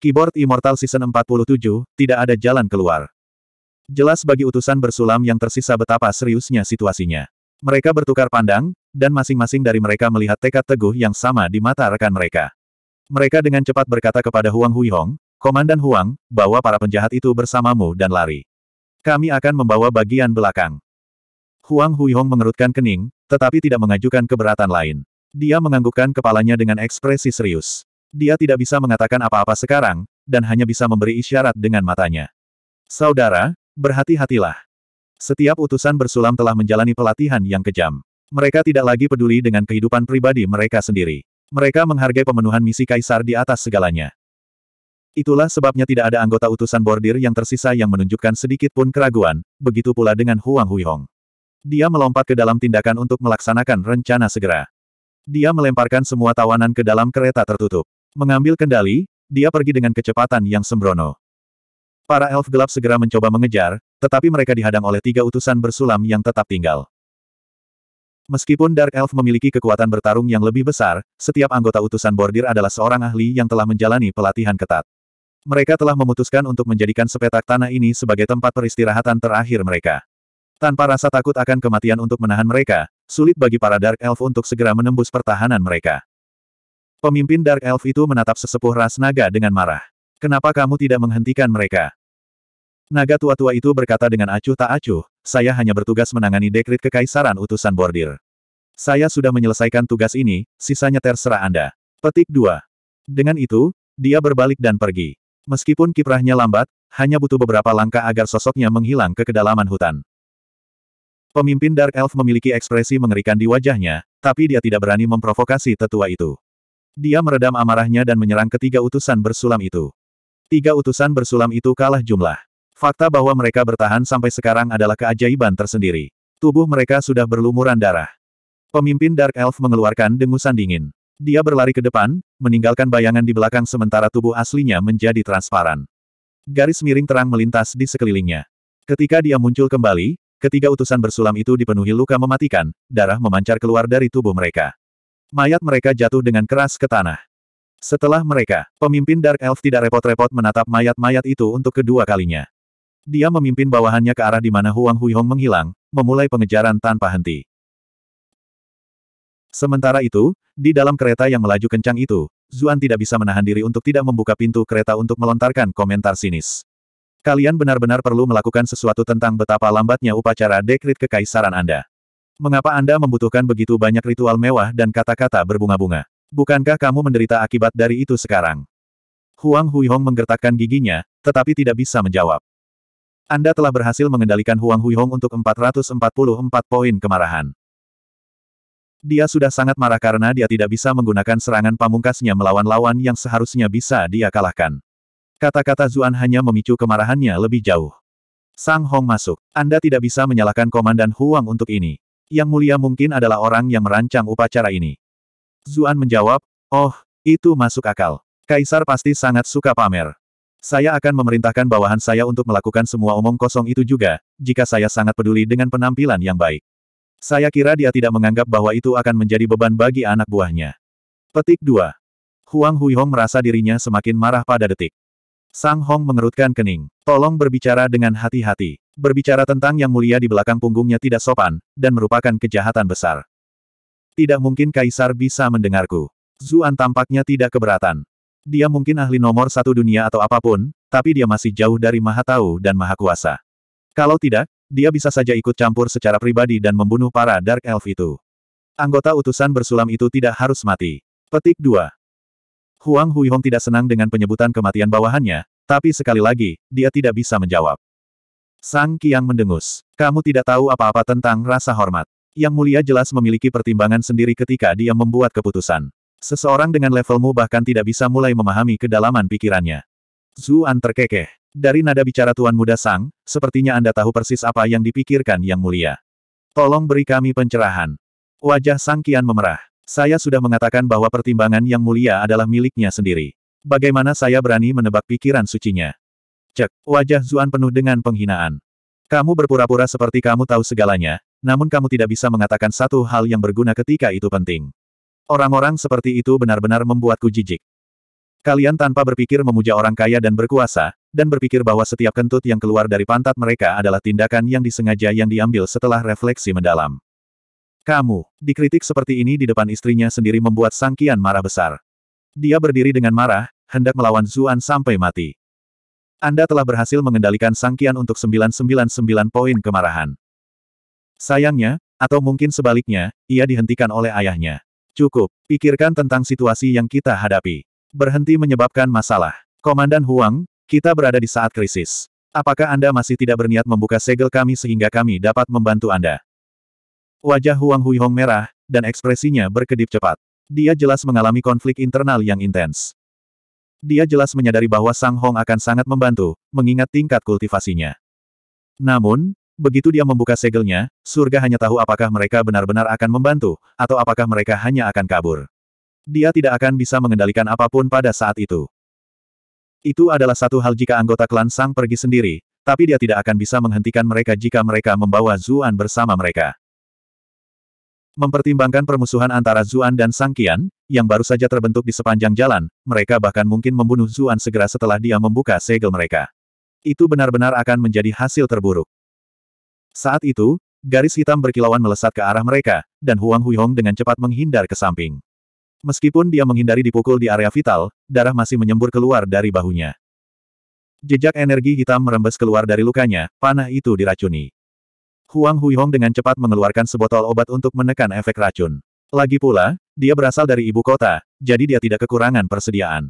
Keyboard Immortal Season 47, tidak ada jalan keluar. Jelas bagi utusan bersulam yang tersisa betapa seriusnya situasinya. Mereka bertukar pandang, dan masing-masing dari mereka melihat tekad teguh yang sama di mata rekan mereka. Mereka dengan cepat berkata kepada Huang Huihong, Komandan Huang, bawa para penjahat itu bersamamu dan lari. Kami akan membawa bagian belakang. Huang Huihong mengerutkan kening, tetapi tidak mengajukan keberatan lain. Dia menganggukkan kepalanya dengan ekspresi serius. Dia tidak bisa mengatakan apa-apa sekarang, dan hanya bisa memberi isyarat dengan matanya. Saudara, berhati-hatilah. Setiap utusan bersulam telah menjalani pelatihan yang kejam. Mereka tidak lagi peduli dengan kehidupan pribadi mereka sendiri. Mereka menghargai pemenuhan misi kaisar di atas segalanya. Itulah sebabnya tidak ada anggota utusan bordir yang tersisa yang menunjukkan sedikit pun keraguan, begitu pula dengan Huang Huihong. Dia melompat ke dalam tindakan untuk melaksanakan rencana segera. Dia melemparkan semua tawanan ke dalam kereta tertutup. Mengambil kendali, dia pergi dengan kecepatan yang sembrono. Para elf gelap segera mencoba mengejar, tetapi mereka dihadang oleh tiga utusan bersulam yang tetap tinggal. Meskipun Dark Elf memiliki kekuatan bertarung yang lebih besar, setiap anggota utusan bordir adalah seorang ahli yang telah menjalani pelatihan ketat. Mereka telah memutuskan untuk menjadikan sepetak tanah ini sebagai tempat peristirahatan terakhir mereka. Tanpa rasa takut akan kematian untuk menahan mereka, sulit bagi para Dark Elf untuk segera menembus pertahanan mereka. Pemimpin Dark Elf itu menatap sesepuh ras naga dengan marah. Kenapa kamu tidak menghentikan mereka? Naga tua-tua itu berkata dengan acuh tak acuh, saya hanya bertugas menangani dekrit kekaisaran utusan bordir. Saya sudah menyelesaikan tugas ini, sisanya terserah Anda. Petik 2. Dengan itu, dia berbalik dan pergi. Meskipun kiprahnya lambat, hanya butuh beberapa langkah agar sosoknya menghilang ke kedalaman hutan. Pemimpin Dark Elf memiliki ekspresi mengerikan di wajahnya, tapi dia tidak berani memprovokasi tetua itu. Dia meredam amarahnya dan menyerang ketiga utusan bersulam itu. Tiga utusan bersulam itu kalah jumlah. Fakta bahwa mereka bertahan sampai sekarang adalah keajaiban tersendiri. Tubuh mereka sudah berlumuran darah. Pemimpin Dark Elf mengeluarkan dengusan dingin. Dia berlari ke depan, meninggalkan bayangan di belakang sementara tubuh aslinya menjadi transparan. Garis miring terang melintas di sekelilingnya. Ketika dia muncul kembali, ketiga utusan bersulam itu dipenuhi luka mematikan, darah memancar keluar dari tubuh mereka. Mayat mereka jatuh dengan keras ke tanah. Setelah mereka, pemimpin Dark Elf tidak repot-repot menatap mayat-mayat itu untuk kedua kalinya. Dia memimpin bawahannya ke arah di mana Huang Huihong menghilang, memulai pengejaran tanpa henti. Sementara itu, di dalam kereta yang melaju kencang itu, Zuan tidak bisa menahan diri untuk tidak membuka pintu kereta untuk melontarkan komentar sinis. Kalian benar-benar perlu melakukan sesuatu tentang betapa lambatnya upacara dekrit kekaisaran Anda. Mengapa Anda membutuhkan begitu banyak ritual mewah dan kata-kata berbunga-bunga? Bukankah kamu menderita akibat dari itu sekarang? Huang Huihong menggertakkan giginya, tetapi tidak bisa menjawab. Anda telah berhasil mengendalikan Huang Huihong untuk 444 poin kemarahan. Dia sudah sangat marah karena dia tidak bisa menggunakan serangan pamungkasnya melawan lawan yang seharusnya bisa dia kalahkan. Kata-kata Zuan hanya memicu kemarahannya lebih jauh. Sang Hong masuk. Anda tidak bisa menyalahkan Komandan Huang untuk ini. Yang mulia mungkin adalah orang yang merancang upacara ini. Zuan menjawab, oh, itu masuk akal. Kaisar pasti sangat suka pamer. Saya akan memerintahkan bawahan saya untuk melakukan semua omong kosong itu juga, jika saya sangat peduli dengan penampilan yang baik. Saya kira dia tidak menganggap bahwa itu akan menjadi beban bagi anak buahnya. Petik 2. Huang Huihong merasa dirinya semakin marah pada detik. Sang Hong mengerutkan kening. Tolong berbicara dengan hati-hati. Berbicara tentang yang mulia di belakang punggungnya tidak sopan, dan merupakan kejahatan besar. Tidak mungkin Kaisar bisa mendengarku. Zuan tampaknya tidak keberatan. Dia mungkin ahli nomor satu dunia atau apapun, tapi dia masih jauh dari maha tahu dan maha kuasa. Kalau tidak, dia bisa saja ikut campur secara pribadi dan membunuh para Dark Elf itu. Anggota utusan bersulam itu tidak harus mati. Petik 2. Huang Huihong tidak senang dengan penyebutan kematian bawahannya, tapi sekali lagi, dia tidak bisa menjawab. Sang Kiang mendengus. Kamu tidak tahu apa-apa tentang rasa hormat. Yang mulia jelas memiliki pertimbangan sendiri ketika dia membuat keputusan. Seseorang dengan levelmu bahkan tidak bisa mulai memahami kedalaman pikirannya. Zuan terkekeh. Dari nada bicara Tuan Muda Sang, sepertinya Anda tahu persis apa yang dipikirkan Yang Mulia. Tolong beri kami pencerahan. Wajah Sang Kian memerah. Saya sudah mengatakan bahwa pertimbangan yang mulia adalah miliknya sendiri. Bagaimana saya berani menebak pikiran sucinya? Cek, wajah Zuan penuh dengan penghinaan. Kamu berpura-pura seperti kamu tahu segalanya, namun kamu tidak bisa mengatakan satu hal yang berguna ketika itu penting. Orang-orang seperti itu benar-benar membuatku jijik. Kalian tanpa berpikir memuja orang kaya dan berkuasa, dan berpikir bahwa setiap kentut yang keluar dari pantat mereka adalah tindakan yang disengaja yang diambil setelah refleksi mendalam. Kamu, dikritik seperti ini di depan istrinya sendiri membuat Sang Kian marah besar. Dia berdiri dengan marah, hendak melawan Zuan sampai mati. Anda telah berhasil mengendalikan Sang Kian untuk 999 poin kemarahan. Sayangnya, atau mungkin sebaliknya, ia dihentikan oleh ayahnya. Cukup, pikirkan tentang situasi yang kita hadapi. Berhenti menyebabkan masalah. Komandan Huang, kita berada di saat krisis. Apakah Anda masih tidak berniat membuka segel kami sehingga kami dapat membantu Anda? Wajah Huang Huihong merah, dan ekspresinya berkedip cepat. Dia jelas mengalami konflik internal yang intens. Dia jelas menyadari bahwa Sang Hong akan sangat membantu, mengingat tingkat kultivasinya. Namun, begitu dia membuka segelnya, surga hanya tahu apakah mereka benar-benar akan membantu, atau apakah mereka hanya akan kabur. Dia tidak akan bisa mengendalikan apapun pada saat itu. Itu adalah satu hal jika anggota klan Sang pergi sendiri, tapi dia tidak akan bisa menghentikan mereka jika mereka membawa Zuan bersama mereka. Mempertimbangkan permusuhan antara Zuan dan Sang Sangkian, yang baru saja terbentuk di sepanjang jalan, mereka bahkan mungkin membunuh Zuan segera setelah dia membuka segel mereka. Itu benar-benar akan menjadi hasil terburuk. Saat itu, garis hitam berkilauan melesat ke arah mereka, dan Huang Huihong dengan cepat menghindar ke samping. Meskipun dia menghindari dipukul di area vital, darah masih menyembur keluar dari bahunya. Jejak energi hitam merembes keluar dari lukanya, panah itu diracuni. Huang Huihong dengan cepat mengeluarkan sebotol obat untuk menekan efek racun. Lagi pula, dia berasal dari ibu kota, jadi dia tidak kekurangan persediaan.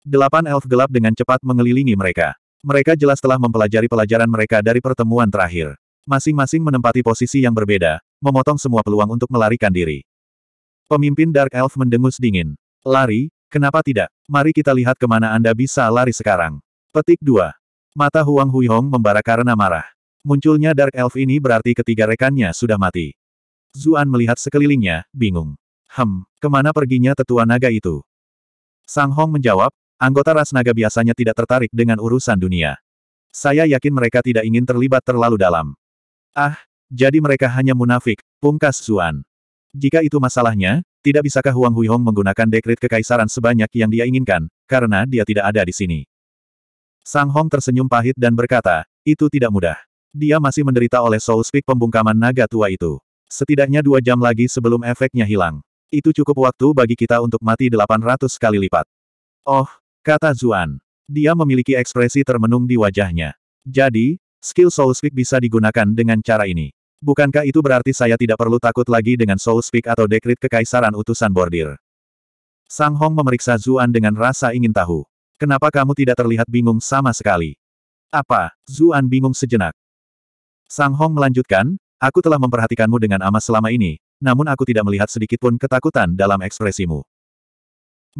Delapan elf gelap dengan cepat mengelilingi mereka. Mereka jelas telah mempelajari pelajaran mereka dari pertemuan terakhir. Masing-masing menempati posisi yang berbeda, memotong semua peluang untuk melarikan diri. Pemimpin Dark Elf mendengus dingin. Lari, kenapa tidak? Mari kita lihat kemana Anda bisa lari sekarang. Petik 2. Mata Huang Huihong membara karena marah. Munculnya Dark Elf ini berarti ketiga rekannya sudah mati. Zuan melihat sekelilingnya, bingung. Hem, kemana perginya tetua naga itu? Sang Hong menjawab, anggota ras naga biasanya tidak tertarik dengan urusan dunia. Saya yakin mereka tidak ingin terlibat terlalu dalam. Ah, jadi mereka hanya munafik, pungkas Zuan. Jika itu masalahnya, tidak bisakah Huang Huihong menggunakan dekrit kekaisaran sebanyak yang dia inginkan, karena dia tidak ada di sini. Sang Hong tersenyum pahit dan berkata, itu tidak mudah. Dia masih menderita oleh Soul Speak pembungkaman naga tua itu. Setidaknya dua jam lagi sebelum efeknya hilang. Itu cukup waktu bagi kita untuk mati 800 kali lipat. Oh, kata Zuan. Dia memiliki ekspresi termenung di wajahnya. Jadi, skill Soul Speak bisa digunakan dengan cara ini. Bukankah itu berarti saya tidak perlu takut lagi dengan Soul Speak atau dekrit kekaisaran utusan bordir? Sang Hong memeriksa Zuan dengan rasa ingin tahu. Kenapa kamu tidak terlihat bingung sama sekali? Apa? Zuan bingung sejenak. Sang Hong melanjutkan, aku telah memperhatikanmu dengan amat selama ini, namun aku tidak melihat sedikitpun ketakutan dalam ekspresimu.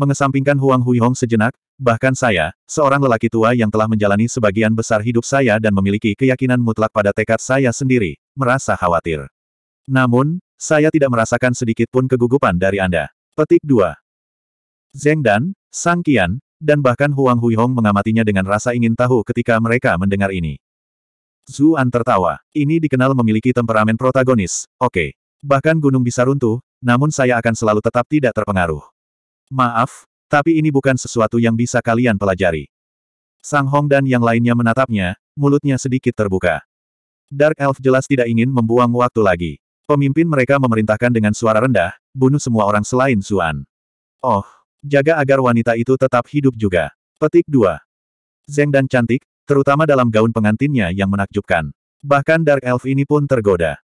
Mengesampingkan Huang Huihong sejenak, bahkan saya, seorang lelaki tua yang telah menjalani sebagian besar hidup saya dan memiliki keyakinan mutlak pada tekad saya sendiri, merasa khawatir. Namun, saya tidak merasakan sedikitpun kegugupan dari Anda. Petik 2. Zeng Dan, Sang Qian, dan bahkan Huang Huihong mengamatinya dengan rasa ingin tahu ketika mereka mendengar ini. Zuan tertawa. Ini dikenal memiliki temperamen protagonis, oke. Okay. Bahkan gunung bisa runtuh, namun saya akan selalu tetap tidak terpengaruh. Maaf, tapi ini bukan sesuatu yang bisa kalian pelajari. Sang Hong dan yang lainnya menatapnya, mulutnya sedikit terbuka. Dark Elf jelas tidak ingin membuang waktu lagi. Pemimpin mereka memerintahkan dengan suara rendah, bunuh semua orang selain Zuan. Oh, jaga agar wanita itu tetap hidup juga. Petik 2. Zeng dan cantik, terutama dalam gaun pengantinnya yang menakjubkan. Bahkan Dark Elf ini pun tergoda.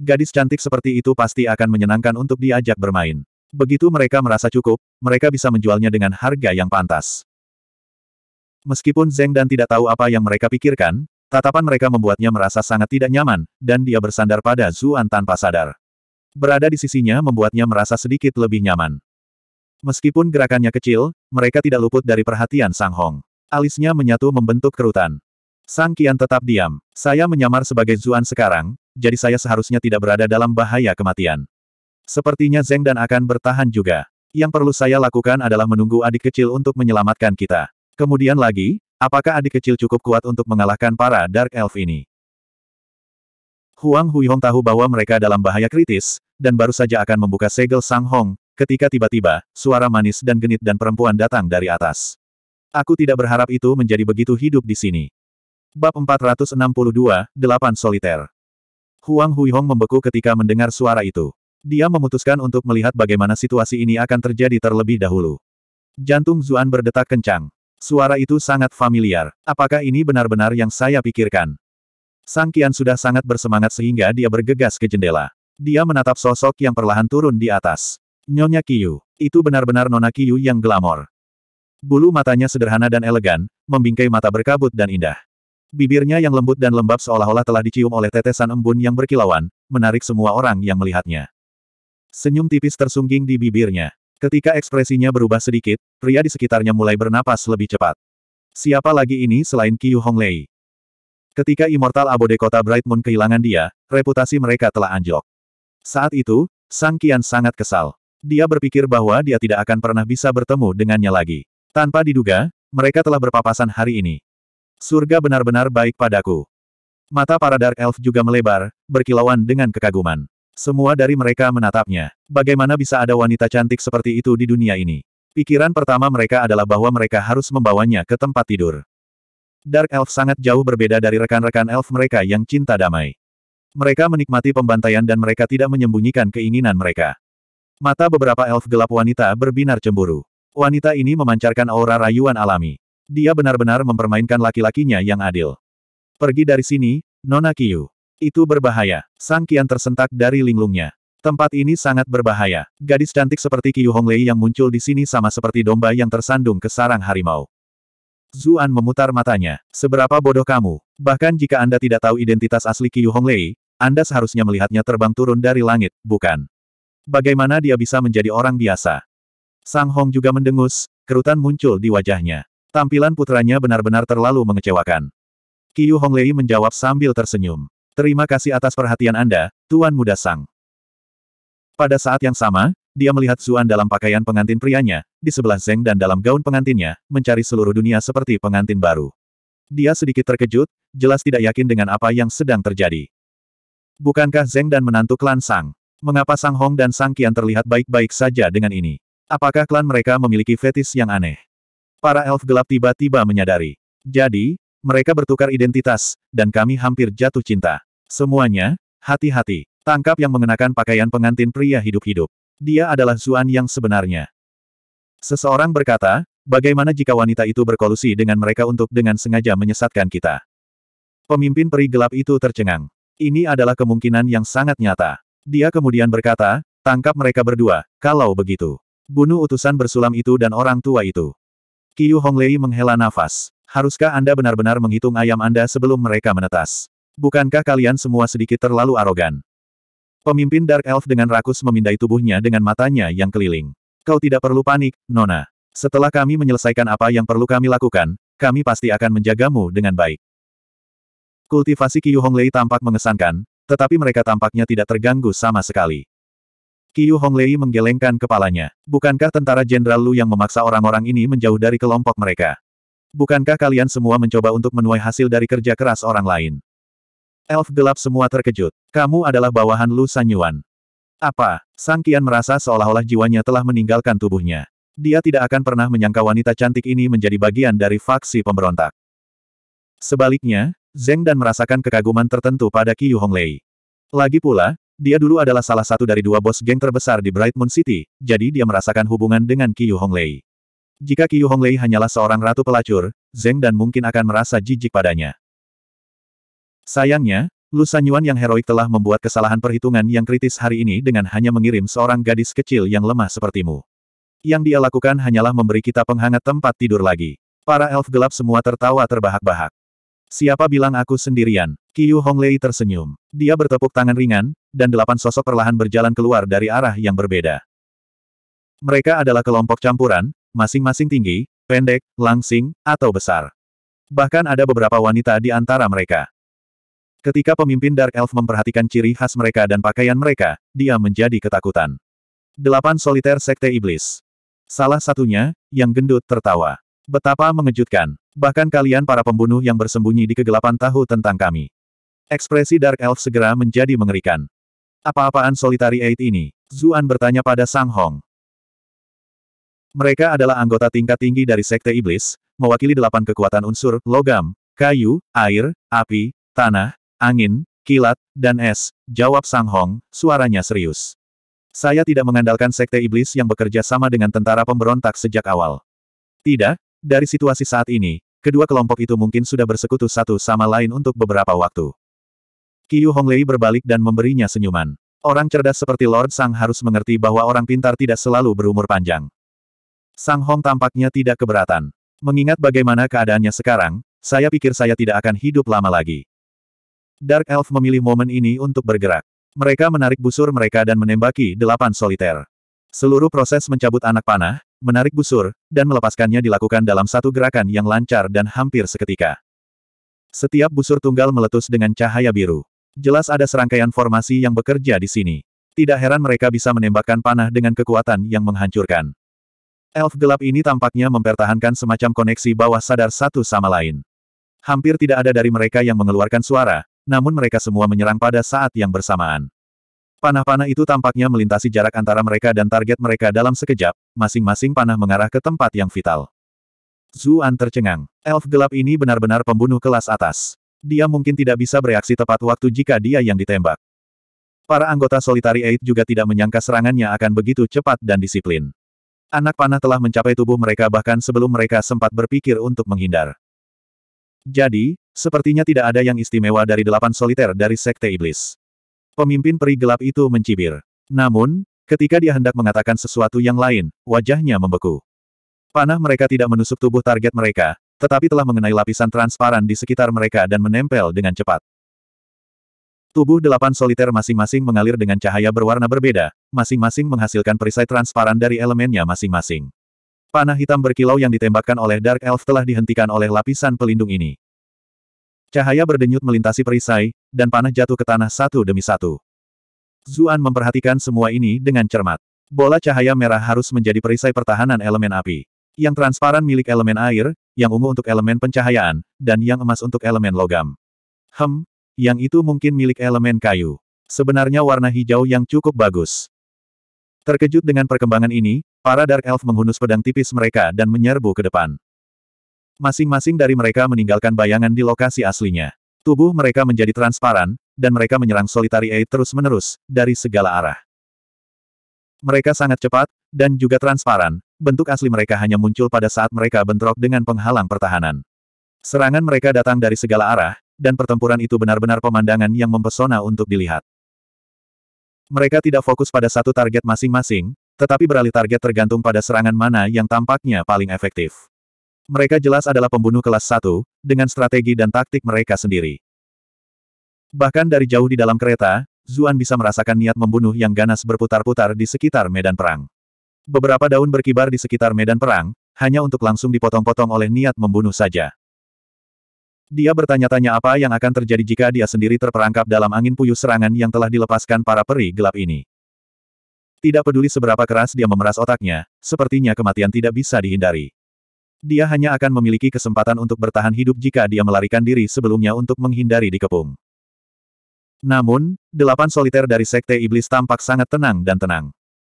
Gadis cantik seperti itu pasti akan menyenangkan untuk diajak bermain. Begitu mereka merasa cukup, mereka bisa menjualnya dengan harga yang pantas. Meskipun Zeng dan tidak tahu apa yang mereka pikirkan, tatapan mereka membuatnya merasa sangat tidak nyaman, dan dia bersandar pada Zuan tanpa sadar. Berada di sisinya membuatnya merasa sedikit lebih nyaman. Meskipun gerakannya kecil, mereka tidak luput dari perhatian Sang Hong. Alisnya menyatu membentuk kerutan. Sang Kian tetap diam. Saya menyamar sebagai Zuan sekarang, jadi saya seharusnya tidak berada dalam bahaya kematian. Sepertinya Zeng dan akan bertahan juga. Yang perlu saya lakukan adalah menunggu adik kecil untuk menyelamatkan kita. Kemudian lagi, apakah adik kecil cukup kuat untuk mengalahkan para Dark Elf ini? Huang Huihong tahu bahwa mereka dalam bahaya kritis, dan baru saja akan membuka segel Sang Hong, ketika tiba-tiba, suara manis dan genit dan perempuan datang dari atas. Aku tidak berharap itu menjadi begitu hidup di sini. Bab 462, 8 Soliter Huang Huihong membeku ketika mendengar suara itu. Dia memutuskan untuk melihat bagaimana situasi ini akan terjadi terlebih dahulu. Jantung Zuan berdetak kencang. Suara itu sangat familiar. Apakah ini benar-benar yang saya pikirkan? Sang Kian sudah sangat bersemangat sehingga dia bergegas ke jendela. Dia menatap sosok yang perlahan turun di atas. Nyonya Kiyu. Itu benar-benar Nona Kiyu yang glamor. Bulu matanya sederhana dan elegan, membingkai mata berkabut dan indah. Bibirnya yang lembut dan lembab seolah-olah telah dicium oleh tetesan embun yang berkilauan, menarik semua orang yang melihatnya. Senyum tipis tersungging di bibirnya. Ketika ekspresinya berubah sedikit, pria di sekitarnya mulai bernapas lebih cepat. Siapa lagi ini selain Qiu Honglei? Ketika Immortal Abode Kota Bright Moon kehilangan dia, reputasi mereka telah anjlok. Saat itu, Sang Qian sangat kesal. Dia berpikir bahwa dia tidak akan pernah bisa bertemu dengannya lagi. Tanpa diduga, mereka telah berpapasan hari ini. Surga benar-benar baik padaku. Mata para Dark Elf juga melebar, berkilauan dengan kekaguman. Semua dari mereka menatapnya. Bagaimana bisa ada wanita cantik seperti itu di dunia ini? Pikiran pertama mereka adalah bahwa mereka harus membawanya ke tempat tidur. Dark Elf sangat jauh berbeda dari rekan-rekan elf mereka yang cinta damai. Mereka menikmati pembantaian dan mereka tidak menyembunyikan keinginan mereka. Mata beberapa elf gelap wanita berbinar cemburu. Wanita ini memancarkan aura rayuan alami. Dia benar-benar mempermainkan laki-lakinya yang adil. Pergi dari sini, Nona Kiyu. Itu berbahaya. Sang Kian tersentak dari linglungnya. Tempat ini sangat berbahaya. Gadis cantik seperti Kiyu Honglei yang muncul di sini sama seperti domba yang tersandung ke sarang harimau. Zuan memutar matanya. Seberapa bodoh kamu. Bahkan jika Anda tidak tahu identitas asli Kiyu Honglei, Anda seharusnya melihatnya terbang turun dari langit, bukan? Bagaimana dia bisa menjadi orang biasa? Sang Hong juga mendengus, kerutan muncul di wajahnya. Tampilan putranya benar-benar terlalu mengecewakan. Qiu Honglei menjawab sambil tersenyum. Terima kasih atas perhatian Anda, Tuan Muda Sang. Pada saat yang sama, dia melihat Zuan dalam pakaian pengantin prianya, di sebelah Zeng dan dalam gaun pengantinnya, mencari seluruh dunia seperti pengantin baru. Dia sedikit terkejut, jelas tidak yakin dengan apa yang sedang terjadi. Bukankah Zeng dan menantu klan Sang? Mengapa Sang Hong dan Sang Qian terlihat baik-baik saja dengan ini? Apakah klan mereka memiliki fetis yang aneh? Para elf gelap tiba-tiba menyadari. Jadi, mereka bertukar identitas, dan kami hampir jatuh cinta. Semuanya, hati-hati. Tangkap yang mengenakan pakaian pengantin pria hidup-hidup. Dia adalah Zuan yang sebenarnya. Seseorang berkata, bagaimana jika wanita itu berkolusi dengan mereka untuk dengan sengaja menyesatkan kita? Pemimpin peri gelap itu tercengang. Ini adalah kemungkinan yang sangat nyata. Dia kemudian berkata, tangkap mereka berdua, kalau begitu. Bunuh utusan bersulam itu dan orang tua itu. Qiu Honglei menghela nafas. Haruskah Anda benar-benar menghitung ayam Anda sebelum mereka menetas? Bukankah kalian semua sedikit terlalu arogan? Pemimpin Dark Elf dengan rakus memindai tubuhnya dengan matanya yang keliling. Kau tidak perlu panik, Nona. Setelah kami menyelesaikan apa yang perlu kami lakukan, kami pasti akan menjagamu dengan baik. Kultivasi Qiu Honglei tampak mengesankan, tetapi mereka tampaknya tidak terganggu sama sekali. Qiu Honglei menggelengkan kepalanya. Bukankah tentara Jenderal Lu yang memaksa orang-orang ini menjauh dari kelompok mereka? Bukankah kalian semua mencoba untuk menuai hasil dari kerja keras orang lain? Elf gelap semua terkejut. Kamu adalah bawahan Lu Sanyuan. Apa? Sang Kian merasa seolah-olah jiwanya telah meninggalkan tubuhnya. Dia tidak akan pernah menyangka wanita cantik ini menjadi bagian dari faksi pemberontak. Sebaliknya, Zeng dan merasakan kekaguman tertentu pada Qiu Honglei. Lagi pula, dia dulu adalah salah satu dari dua bos geng terbesar di Bright Moon City, jadi dia merasakan hubungan dengan Qiyu Honglei. Jika Qiyu Honglei hanyalah seorang ratu pelacur, Zeng dan mungkin akan merasa jijik padanya. Sayangnya, Lu Sanyuan yang heroik telah membuat kesalahan perhitungan yang kritis hari ini dengan hanya mengirim seorang gadis kecil yang lemah sepertimu. Yang dia lakukan hanyalah memberi kita penghangat tempat tidur lagi. Para elf gelap semua tertawa terbahak-bahak. Siapa bilang aku sendirian? Qiu Honglei tersenyum. Dia bertepuk tangan ringan, dan delapan sosok perlahan berjalan keluar dari arah yang berbeda. Mereka adalah kelompok campuran, masing-masing tinggi, pendek, langsing, atau besar. Bahkan ada beberapa wanita di antara mereka. Ketika pemimpin Dark Elf memperhatikan ciri khas mereka dan pakaian mereka, dia menjadi ketakutan. Delapan soliter Sekte Iblis. Salah satunya, yang gendut tertawa. Betapa mengejutkan. Bahkan kalian para pembunuh yang bersembunyi di kegelapan tahu tentang kami. Ekspresi Dark Elf segera menjadi mengerikan. Apa-apaan Solitary Eight ini? Zuan bertanya pada Sang Hong. Mereka adalah anggota tingkat tinggi dari Sekte Iblis, mewakili delapan kekuatan unsur, logam, kayu, air, api, tanah, angin, kilat, dan es, jawab Sang Hong, suaranya serius. Saya tidak mengandalkan Sekte Iblis yang bekerja sama dengan tentara pemberontak sejak awal. Tidak, dari situasi saat ini, kedua kelompok itu mungkin sudah bersekutu satu sama lain untuk beberapa waktu. Qiu Honglei berbalik dan memberinya senyuman. Orang cerdas seperti Lord Sang harus mengerti bahwa orang pintar tidak selalu berumur panjang. Sang Hong tampaknya tidak keberatan. Mengingat bagaimana keadaannya sekarang, saya pikir saya tidak akan hidup lama lagi. Dark Elf memilih momen ini untuk bergerak. Mereka menarik busur mereka dan menembaki delapan soliter. Seluruh proses mencabut anak panah, menarik busur, dan melepaskannya dilakukan dalam satu gerakan yang lancar dan hampir seketika. Setiap busur tunggal meletus dengan cahaya biru. Jelas ada serangkaian formasi yang bekerja di sini. Tidak heran mereka bisa menembakkan panah dengan kekuatan yang menghancurkan. Elf gelap ini tampaknya mempertahankan semacam koneksi bawah sadar satu sama lain. Hampir tidak ada dari mereka yang mengeluarkan suara, namun mereka semua menyerang pada saat yang bersamaan. Panah-panah itu tampaknya melintasi jarak antara mereka dan target mereka dalam sekejap, masing-masing panah mengarah ke tempat yang vital. Zuan tercengang. Elf gelap ini benar-benar pembunuh kelas atas. Dia mungkin tidak bisa bereaksi tepat waktu jika dia yang ditembak. Para anggota Solitary Eight juga tidak menyangka serangannya akan begitu cepat dan disiplin. Anak panah telah mencapai tubuh mereka bahkan sebelum mereka sempat berpikir untuk menghindar. Jadi, sepertinya tidak ada yang istimewa dari delapan soliter dari Sekte Iblis. Pemimpin peri gelap itu mencibir. Namun, ketika dia hendak mengatakan sesuatu yang lain, wajahnya membeku. Panah mereka tidak menusuk tubuh target mereka, tetapi telah mengenai lapisan transparan di sekitar mereka dan menempel dengan cepat. Tubuh delapan soliter masing-masing mengalir dengan cahaya berwarna berbeda, masing-masing menghasilkan perisai transparan dari elemennya masing-masing. Panah hitam berkilau yang ditembakkan oleh Dark Elf telah dihentikan oleh lapisan pelindung ini. Cahaya berdenyut melintasi perisai, dan panah jatuh ke tanah satu demi satu. Zuan memperhatikan semua ini dengan cermat. Bola cahaya merah harus menjadi perisai pertahanan elemen api. Yang transparan milik elemen air, yang ungu untuk elemen pencahayaan, dan yang emas untuk elemen logam. Hem, yang itu mungkin milik elemen kayu. Sebenarnya warna hijau yang cukup bagus. Terkejut dengan perkembangan ini, para Dark Elf menghunus pedang tipis mereka dan menyerbu ke depan. Masing-masing dari mereka meninggalkan bayangan di lokasi aslinya. Tubuh mereka menjadi transparan, dan mereka menyerang Solitary Eight terus-menerus, dari segala arah. Mereka sangat cepat, dan juga transparan, bentuk asli mereka hanya muncul pada saat mereka bentrok dengan penghalang pertahanan. Serangan mereka datang dari segala arah, dan pertempuran itu benar-benar pemandangan yang mempesona untuk dilihat. Mereka tidak fokus pada satu target masing-masing, tetapi beralih target tergantung pada serangan mana yang tampaknya paling efektif. Mereka jelas adalah pembunuh kelas satu dengan strategi dan taktik mereka sendiri. Bahkan dari jauh di dalam kereta, Zuan bisa merasakan niat membunuh yang ganas berputar-putar di sekitar medan perang. Beberapa daun berkibar di sekitar medan perang, hanya untuk langsung dipotong-potong oleh niat membunuh saja. Dia bertanya-tanya apa yang akan terjadi jika dia sendiri terperangkap dalam angin puyuh serangan yang telah dilepaskan para peri gelap ini. Tidak peduli seberapa keras dia memeras otaknya, sepertinya kematian tidak bisa dihindari. Dia hanya akan memiliki kesempatan untuk bertahan hidup jika dia melarikan diri sebelumnya untuk menghindari dikepung. Namun, delapan soliter dari Sekte Iblis tampak sangat tenang dan tenang.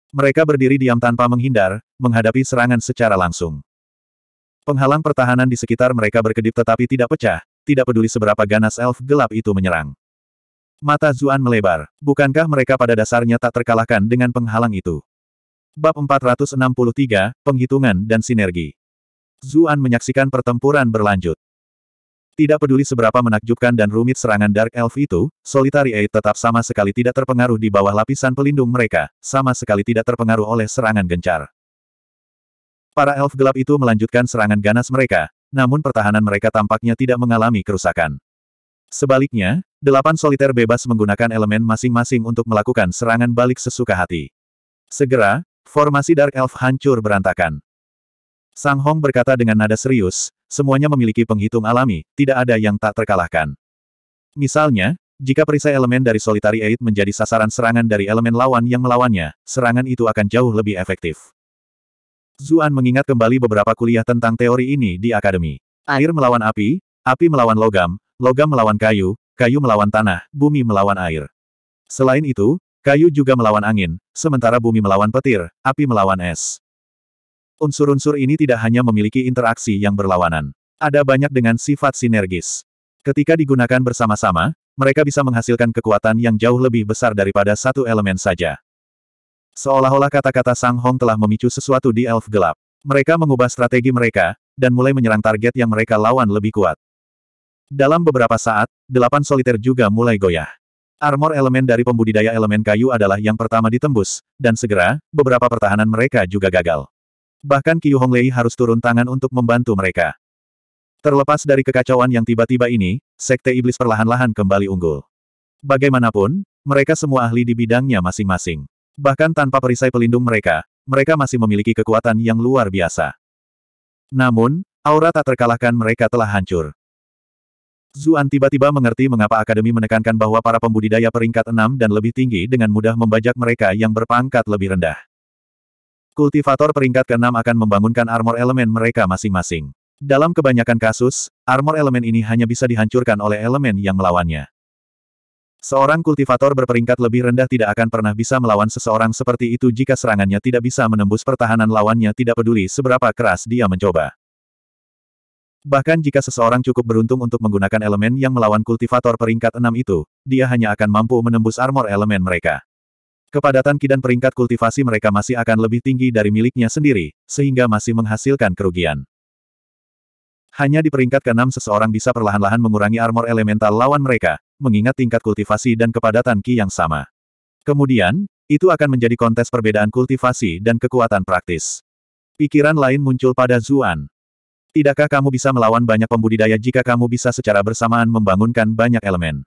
Mereka berdiri diam tanpa menghindar, menghadapi serangan secara langsung. Penghalang pertahanan di sekitar mereka berkedip tetapi tidak pecah, tidak peduli seberapa ganas elf gelap itu menyerang. Mata Zuan melebar. Bukankah mereka pada dasarnya tak terkalahkan dengan penghalang itu? Bab 463, Penghitungan dan Sinergi Zuan menyaksikan pertempuran berlanjut. Tidak peduli seberapa menakjubkan dan rumit serangan Dark Elf itu, Solitary Eight tetap sama sekali tidak terpengaruh di bawah lapisan pelindung mereka, sama sekali tidak terpengaruh oleh serangan gencar. Para elf gelap itu melanjutkan serangan ganas mereka, namun pertahanan mereka tampaknya tidak mengalami kerusakan. Sebaliknya, delapan soliter bebas menggunakan elemen masing-masing untuk melakukan serangan balik sesuka hati. Segera, formasi Dark Elf hancur berantakan. Sang Hong berkata dengan nada serius, semuanya memiliki penghitung alami, tidak ada yang tak terkalahkan. Misalnya, jika perisai elemen dari Solitary Eight menjadi sasaran serangan dari elemen lawan yang melawannya, serangan itu akan jauh lebih efektif. Zuan mengingat kembali beberapa kuliah tentang teori ini di akademi. Air melawan api, api melawan logam, logam melawan kayu, kayu melawan tanah, bumi melawan air. Selain itu, kayu juga melawan angin, sementara bumi melawan petir, api melawan es. Unsur-unsur ini tidak hanya memiliki interaksi yang berlawanan. Ada banyak dengan sifat sinergis. Ketika digunakan bersama-sama, mereka bisa menghasilkan kekuatan yang jauh lebih besar daripada satu elemen saja. Seolah-olah kata-kata Sang Hong telah memicu sesuatu di elf gelap. Mereka mengubah strategi mereka, dan mulai menyerang target yang mereka lawan lebih kuat. Dalam beberapa saat, delapan soliter juga mulai goyah. Armor elemen dari pembudidaya elemen kayu adalah yang pertama ditembus, dan segera, beberapa pertahanan mereka juga gagal. Bahkan Qiu Honglei harus turun tangan untuk membantu mereka. Terlepas dari kekacauan yang tiba-tiba ini, Sekte Iblis perlahan-lahan kembali unggul. Bagaimanapun, mereka semua ahli di bidangnya masing-masing. Bahkan tanpa perisai pelindung mereka, mereka masih memiliki kekuatan yang luar biasa. Namun, aura tak terkalahkan mereka telah hancur. Zuan tiba-tiba mengerti mengapa Akademi menekankan bahwa para pembudidaya peringkat 6 dan lebih tinggi dengan mudah membajak mereka yang berpangkat lebih rendah. Kultivator peringkat ke-6 akan membangunkan armor elemen mereka masing-masing. Dalam kebanyakan kasus, armor elemen ini hanya bisa dihancurkan oleh elemen yang melawannya. Seorang kultivator berperingkat lebih rendah tidak akan pernah bisa melawan seseorang seperti itu jika serangannya tidak bisa menembus pertahanan lawannya tidak peduli seberapa keras dia mencoba. Bahkan jika seseorang cukup beruntung untuk menggunakan elemen yang melawan kultivator peringkat 6 itu, dia hanya akan mampu menembus armor elemen mereka. Kepadatan kidan peringkat kultivasi mereka masih akan lebih tinggi dari miliknya sendiri, sehingga masih menghasilkan kerugian. Hanya di peringkat ke-6 seseorang bisa perlahan-lahan mengurangi armor elemental lawan mereka, mengingat tingkat kultivasi dan kepadatan ki yang sama. Kemudian, itu akan menjadi kontes perbedaan kultivasi dan kekuatan praktis. Pikiran lain muncul pada Zuan. Tidakkah kamu bisa melawan banyak pembudidaya jika kamu bisa secara bersamaan membangunkan banyak elemen?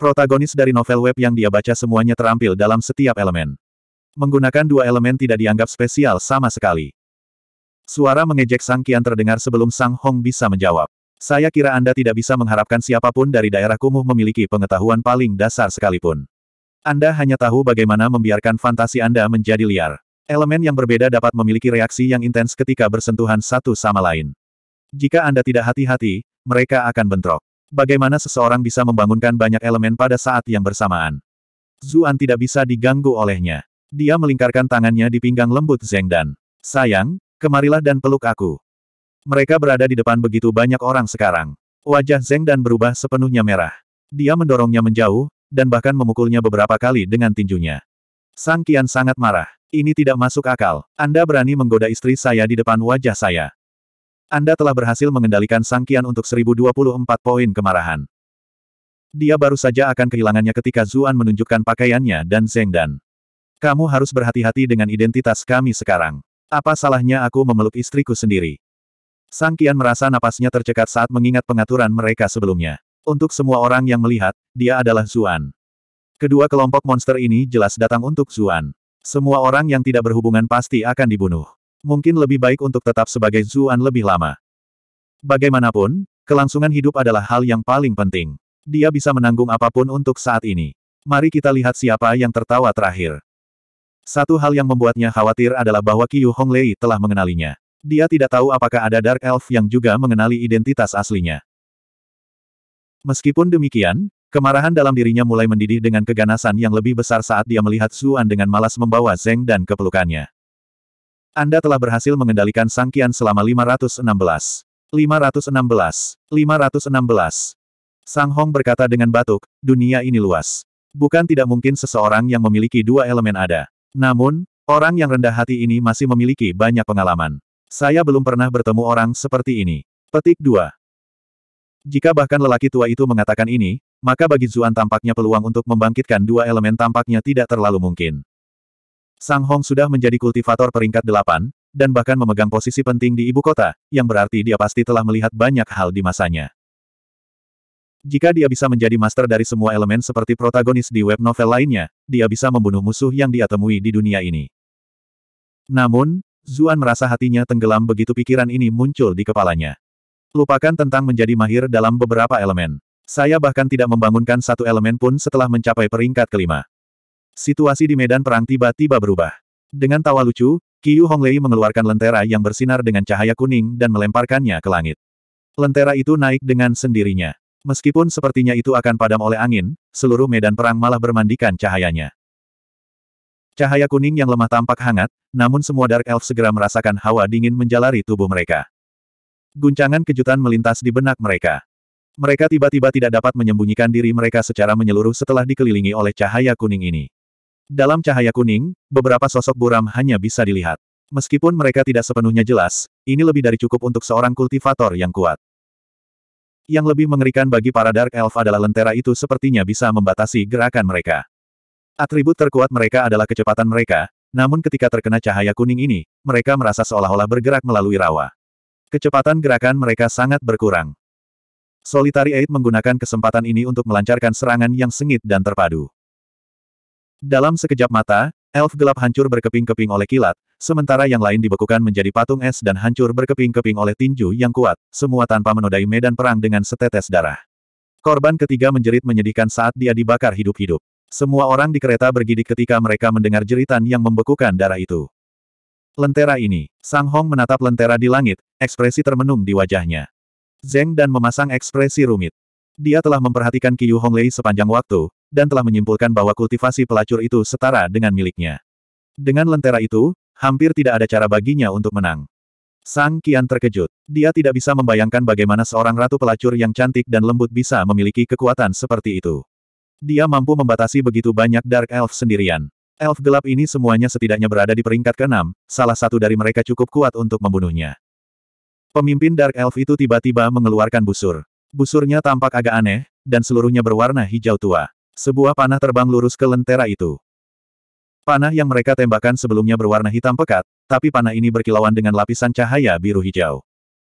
Protagonis dari novel web yang dia baca semuanya terampil dalam setiap elemen. Menggunakan dua elemen tidak dianggap spesial sama sekali. Suara mengejek Sang kian terdengar sebelum Sang Hong bisa menjawab. Saya kira Anda tidak bisa mengharapkan siapapun dari daerah kumuh memiliki pengetahuan paling dasar sekalipun. Anda hanya tahu bagaimana membiarkan fantasi Anda menjadi liar. Elemen yang berbeda dapat memiliki reaksi yang intens ketika bersentuhan satu sama lain. Jika Anda tidak hati-hati, mereka akan bentrok. Bagaimana seseorang bisa membangunkan banyak elemen pada saat yang bersamaan? Zuan tidak bisa diganggu olehnya. Dia melingkarkan tangannya di pinggang lembut Zeng Dan. Sayang, kemarilah dan peluk aku. Mereka berada di depan begitu banyak orang sekarang. Wajah Zeng Dan berubah sepenuhnya merah. Dia mendorongnya menjauh, dan bahkan memukulnya beberapa kali dengan tinjunya. Sang Kian sangat marah. Ini tidak masuk akal. Anda berani menggoda istri saya di depan wajah saya. Anda telah berhasil mengendalikan sangkian untuk 1024 poin kemarahan. Dia baru saja akan kehilangannya ketika Zuan menunjukkan pakaiannya dan Zeng Dan. Kamu harus berhati-hati dengan identitas kami sekarang. Apa salahnya aku memeluk istriku sendiri? Sang Kian merasa napasnya tercekat saat mengingat pengaturan mereka sebelumnya. Untuk semua orang yang melihat, dia adalah Zuan. Kedua kelompok monster ini jelas datang untuk Zuan. Semua orang yang tidak berhubungan pasti akan dibunuh. Mungkin lebih baik untuk tetap sebagai Zuan lebih lama. Bagaimanapun, kelangsungan hidup adalah hal yang paling penting. Dia bisa menanggung apapun untuk saat ini. Mari kita lihat siapa yang tertawa terakhir. Satu hal yang membuatnya khawatir adalah bahwa Qiu Honglei telah mengenalinya. Dia tidak tahu apakah ada Dark Elf yang juga mengenali identitas aslinya. Meskipun demikian, Kemarahan dalam dirinya mulai mendidih dengan keganasan yang lebih besar saat dia melihat Zuan dengan malas membawa Zeng dan kepelukannya. Anda telah berhasil mengendalikan sangkian selama 516. 516. 516. Sang Hong berkata dengan batuk, dunia ini luas. Bukan tidak mungkin seseorang yang memiliki dua elemen ada. Namun, orang yang rendah hati ini masih memiliki banyak pengalaman. Saya belum pernah bertemu orang seperti ini. Petik 2. Jika bahkan lelaki tua itu mengatakan ini, maka bagi Zuan tampaknya peluang untuk membangkitkan dua elemen tampaknya tidak terlalu mungkin. Sang Hong sudah menjadi kultivator peringkat delapan, dan bahkan memegang posisi penting di ibu kota, yang berarti dia pasti telah melihat banyak hal di masanya. Jika dia bisa menjadi master dari semua elemen seperti protagonis di web novel lainnya, dia bisa membunuh musuh yang dia temui di dunia ini. Namun, Zuan merasa hatinya tenggelam begitu pikiran ini muncul di kepalanya. Lupakan tentang menjadi mahir dalam beberapa elemen. Saya bahkan tidak membangunkan satu elemen pun setelah mencapai peringkat kelima. Situasi di medan perang tiba-tiba berubah. Dengan tawa lucu, Qiu Honglei mengeluarkan lentera yang bersinar dengan cahaya kuning dan melemparkannya ke langit. Lentera itu naik dengan sendirinya. Meskipun sepertinya itu akan padam oleh angin, seluruh medan perang malah bermandikan cahayanya. Cahaya kuning yang lemah tampak hangat, namun semua Dark Elf segera merasakan hawa dingin menjalari tubuh mereka. Guncangan kejutan melintas di benak mereka. Mereka tiba-tiba tidak dapat menyembunyikan diri mereka secara menyeluruh setelah dikelilingi oleh cahaya kuning ini. Dalam cahaya kuning, beberapa sosok buram hanya bisa dilihat. Meskipun mereka tidak sepenuhnya jelas, ini lebih dari cukup untuk seorang kultivator yang kuat. Yang lebih mengerikan bagi para Dark Elf adalah lentera itu sepertinya bisa membatasi gerakan mereka. Atribut terkuat mereka adalah kecepatan mereka, namun ketika terkena cahaya kuning ini, mereka merasa seolah-olah bergerak melalui rawa. Kecepatan gerakan mereka sangat berkurang. Solitary Eight menggunakan kesempatan ini untuk melancarkan serangan yang sengit dan terpadu. Dalam sekejap mata, elf gelap hancur berkeping-keping oleh kilat, sementara yang lain dibekukan menjadi patung es dan hancur berkeping-keping oleh tinju yang kuat, semua tanpa menodai medan perang dengan setetes darah. Korban ketiga menjerit menyedihkan saat dia dibakar hidup-hidup. Semua orang di kereta bergidik ketika mereka mendengar jeritan yang membekukan darah itu. Lentera ini, Sang Hong menatap lentera di langit, ekspresi termenung di wajahnya. Zeng dan memasang ekspresi rumit. Dia telah memperhatikan Qiu Honglei sepanjang waktu, dan telah menyimpulkan bahwa kultivasi pelacur itu setara dengan miliknya. Dengan lentera itu, hampir tidak ada cara baginya untuk menang. Sang Kian terkejut. Dia tidak bisa membayangkan bagaimana seorang ratu pelacur yang cantik dan lembut bisa memiliki kekuatan seperti itu. Dia mampu membatasi begitu banyak Dark Elf sendirian. Elf gelap ini semuanya setidaknya berada di peringkat keenam, salah satu dari mereka cukup kuat untuk membunuhnya. Pemimpin Dark Elf itu tiba-tiba mengeluarkan busur. Busurnya tampak agak aneh, dan seluruhnya berwarna hijau tua. Sebuah panah terbang lurus ke lentera itu. Panah yang mereka tembakkan sebelumnya berwarna hitam pekat, tapi panah ini berkilauan dengan lapisan cahaya biru-hijau.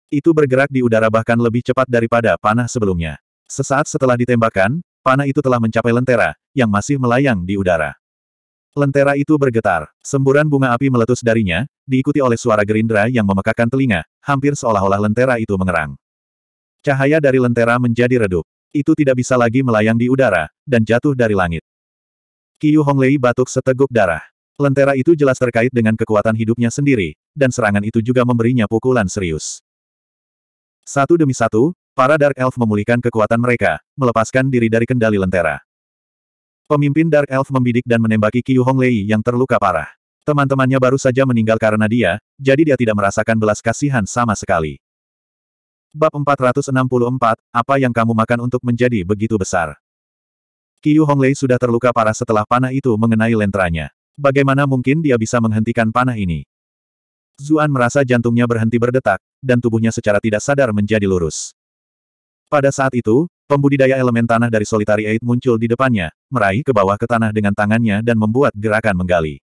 Itu bergerak di udara bahkan lebih cepat daripada panah sebelumnya. Sesaat setelah ditembakkan, panah itu telah mencapai lentera, yang masih melayang di udara. Lentera itu bergetar, semburan bunga api meletus darinya, diikuti oleh suara gerindra yang memekakan telinga, hampir seolah-olah lentera itu mengerang. Cahaya dari lentera menjadi redup itu tidak bisa lagi melayang di udara, dan jatuh dari langit. Qiu Honglei batuk seteguk darah. Lentera itu jelas terkait dengan kekuatan hidupnya sendiri, dan serangan itu juga memberinya pukulan serius. Satu demi satu, para Dark Elf memulihkan kekuatan mereka, melepaskan diri dari kendali lentera. Pemimpin Dark Elf membidik dan menembaki Qiu Honglei yang terluka parah. Teman-temannya baru saja meninggal karena dia, jadi dia tidak merasakan belas kasihan sama sekali. Bab 464, apa yang kamu makan untuk menjadi begitu besar? Qiu Honglei sudah terluka parah setelah panah itu mengenai lentranya. Bagaimana mungkin dia bisa menghentikan panah ini? Zuan merasa jantungnya berhenti berdetak, dan tubuhnya secara tidak sadar menjadi lurus. Pada saat itu, pembudidaya elemen tanah dari Solitary Eight muncul di depannya, meraih ke bawah ke tanah dengan tangannya dan membuat gerakan menggali.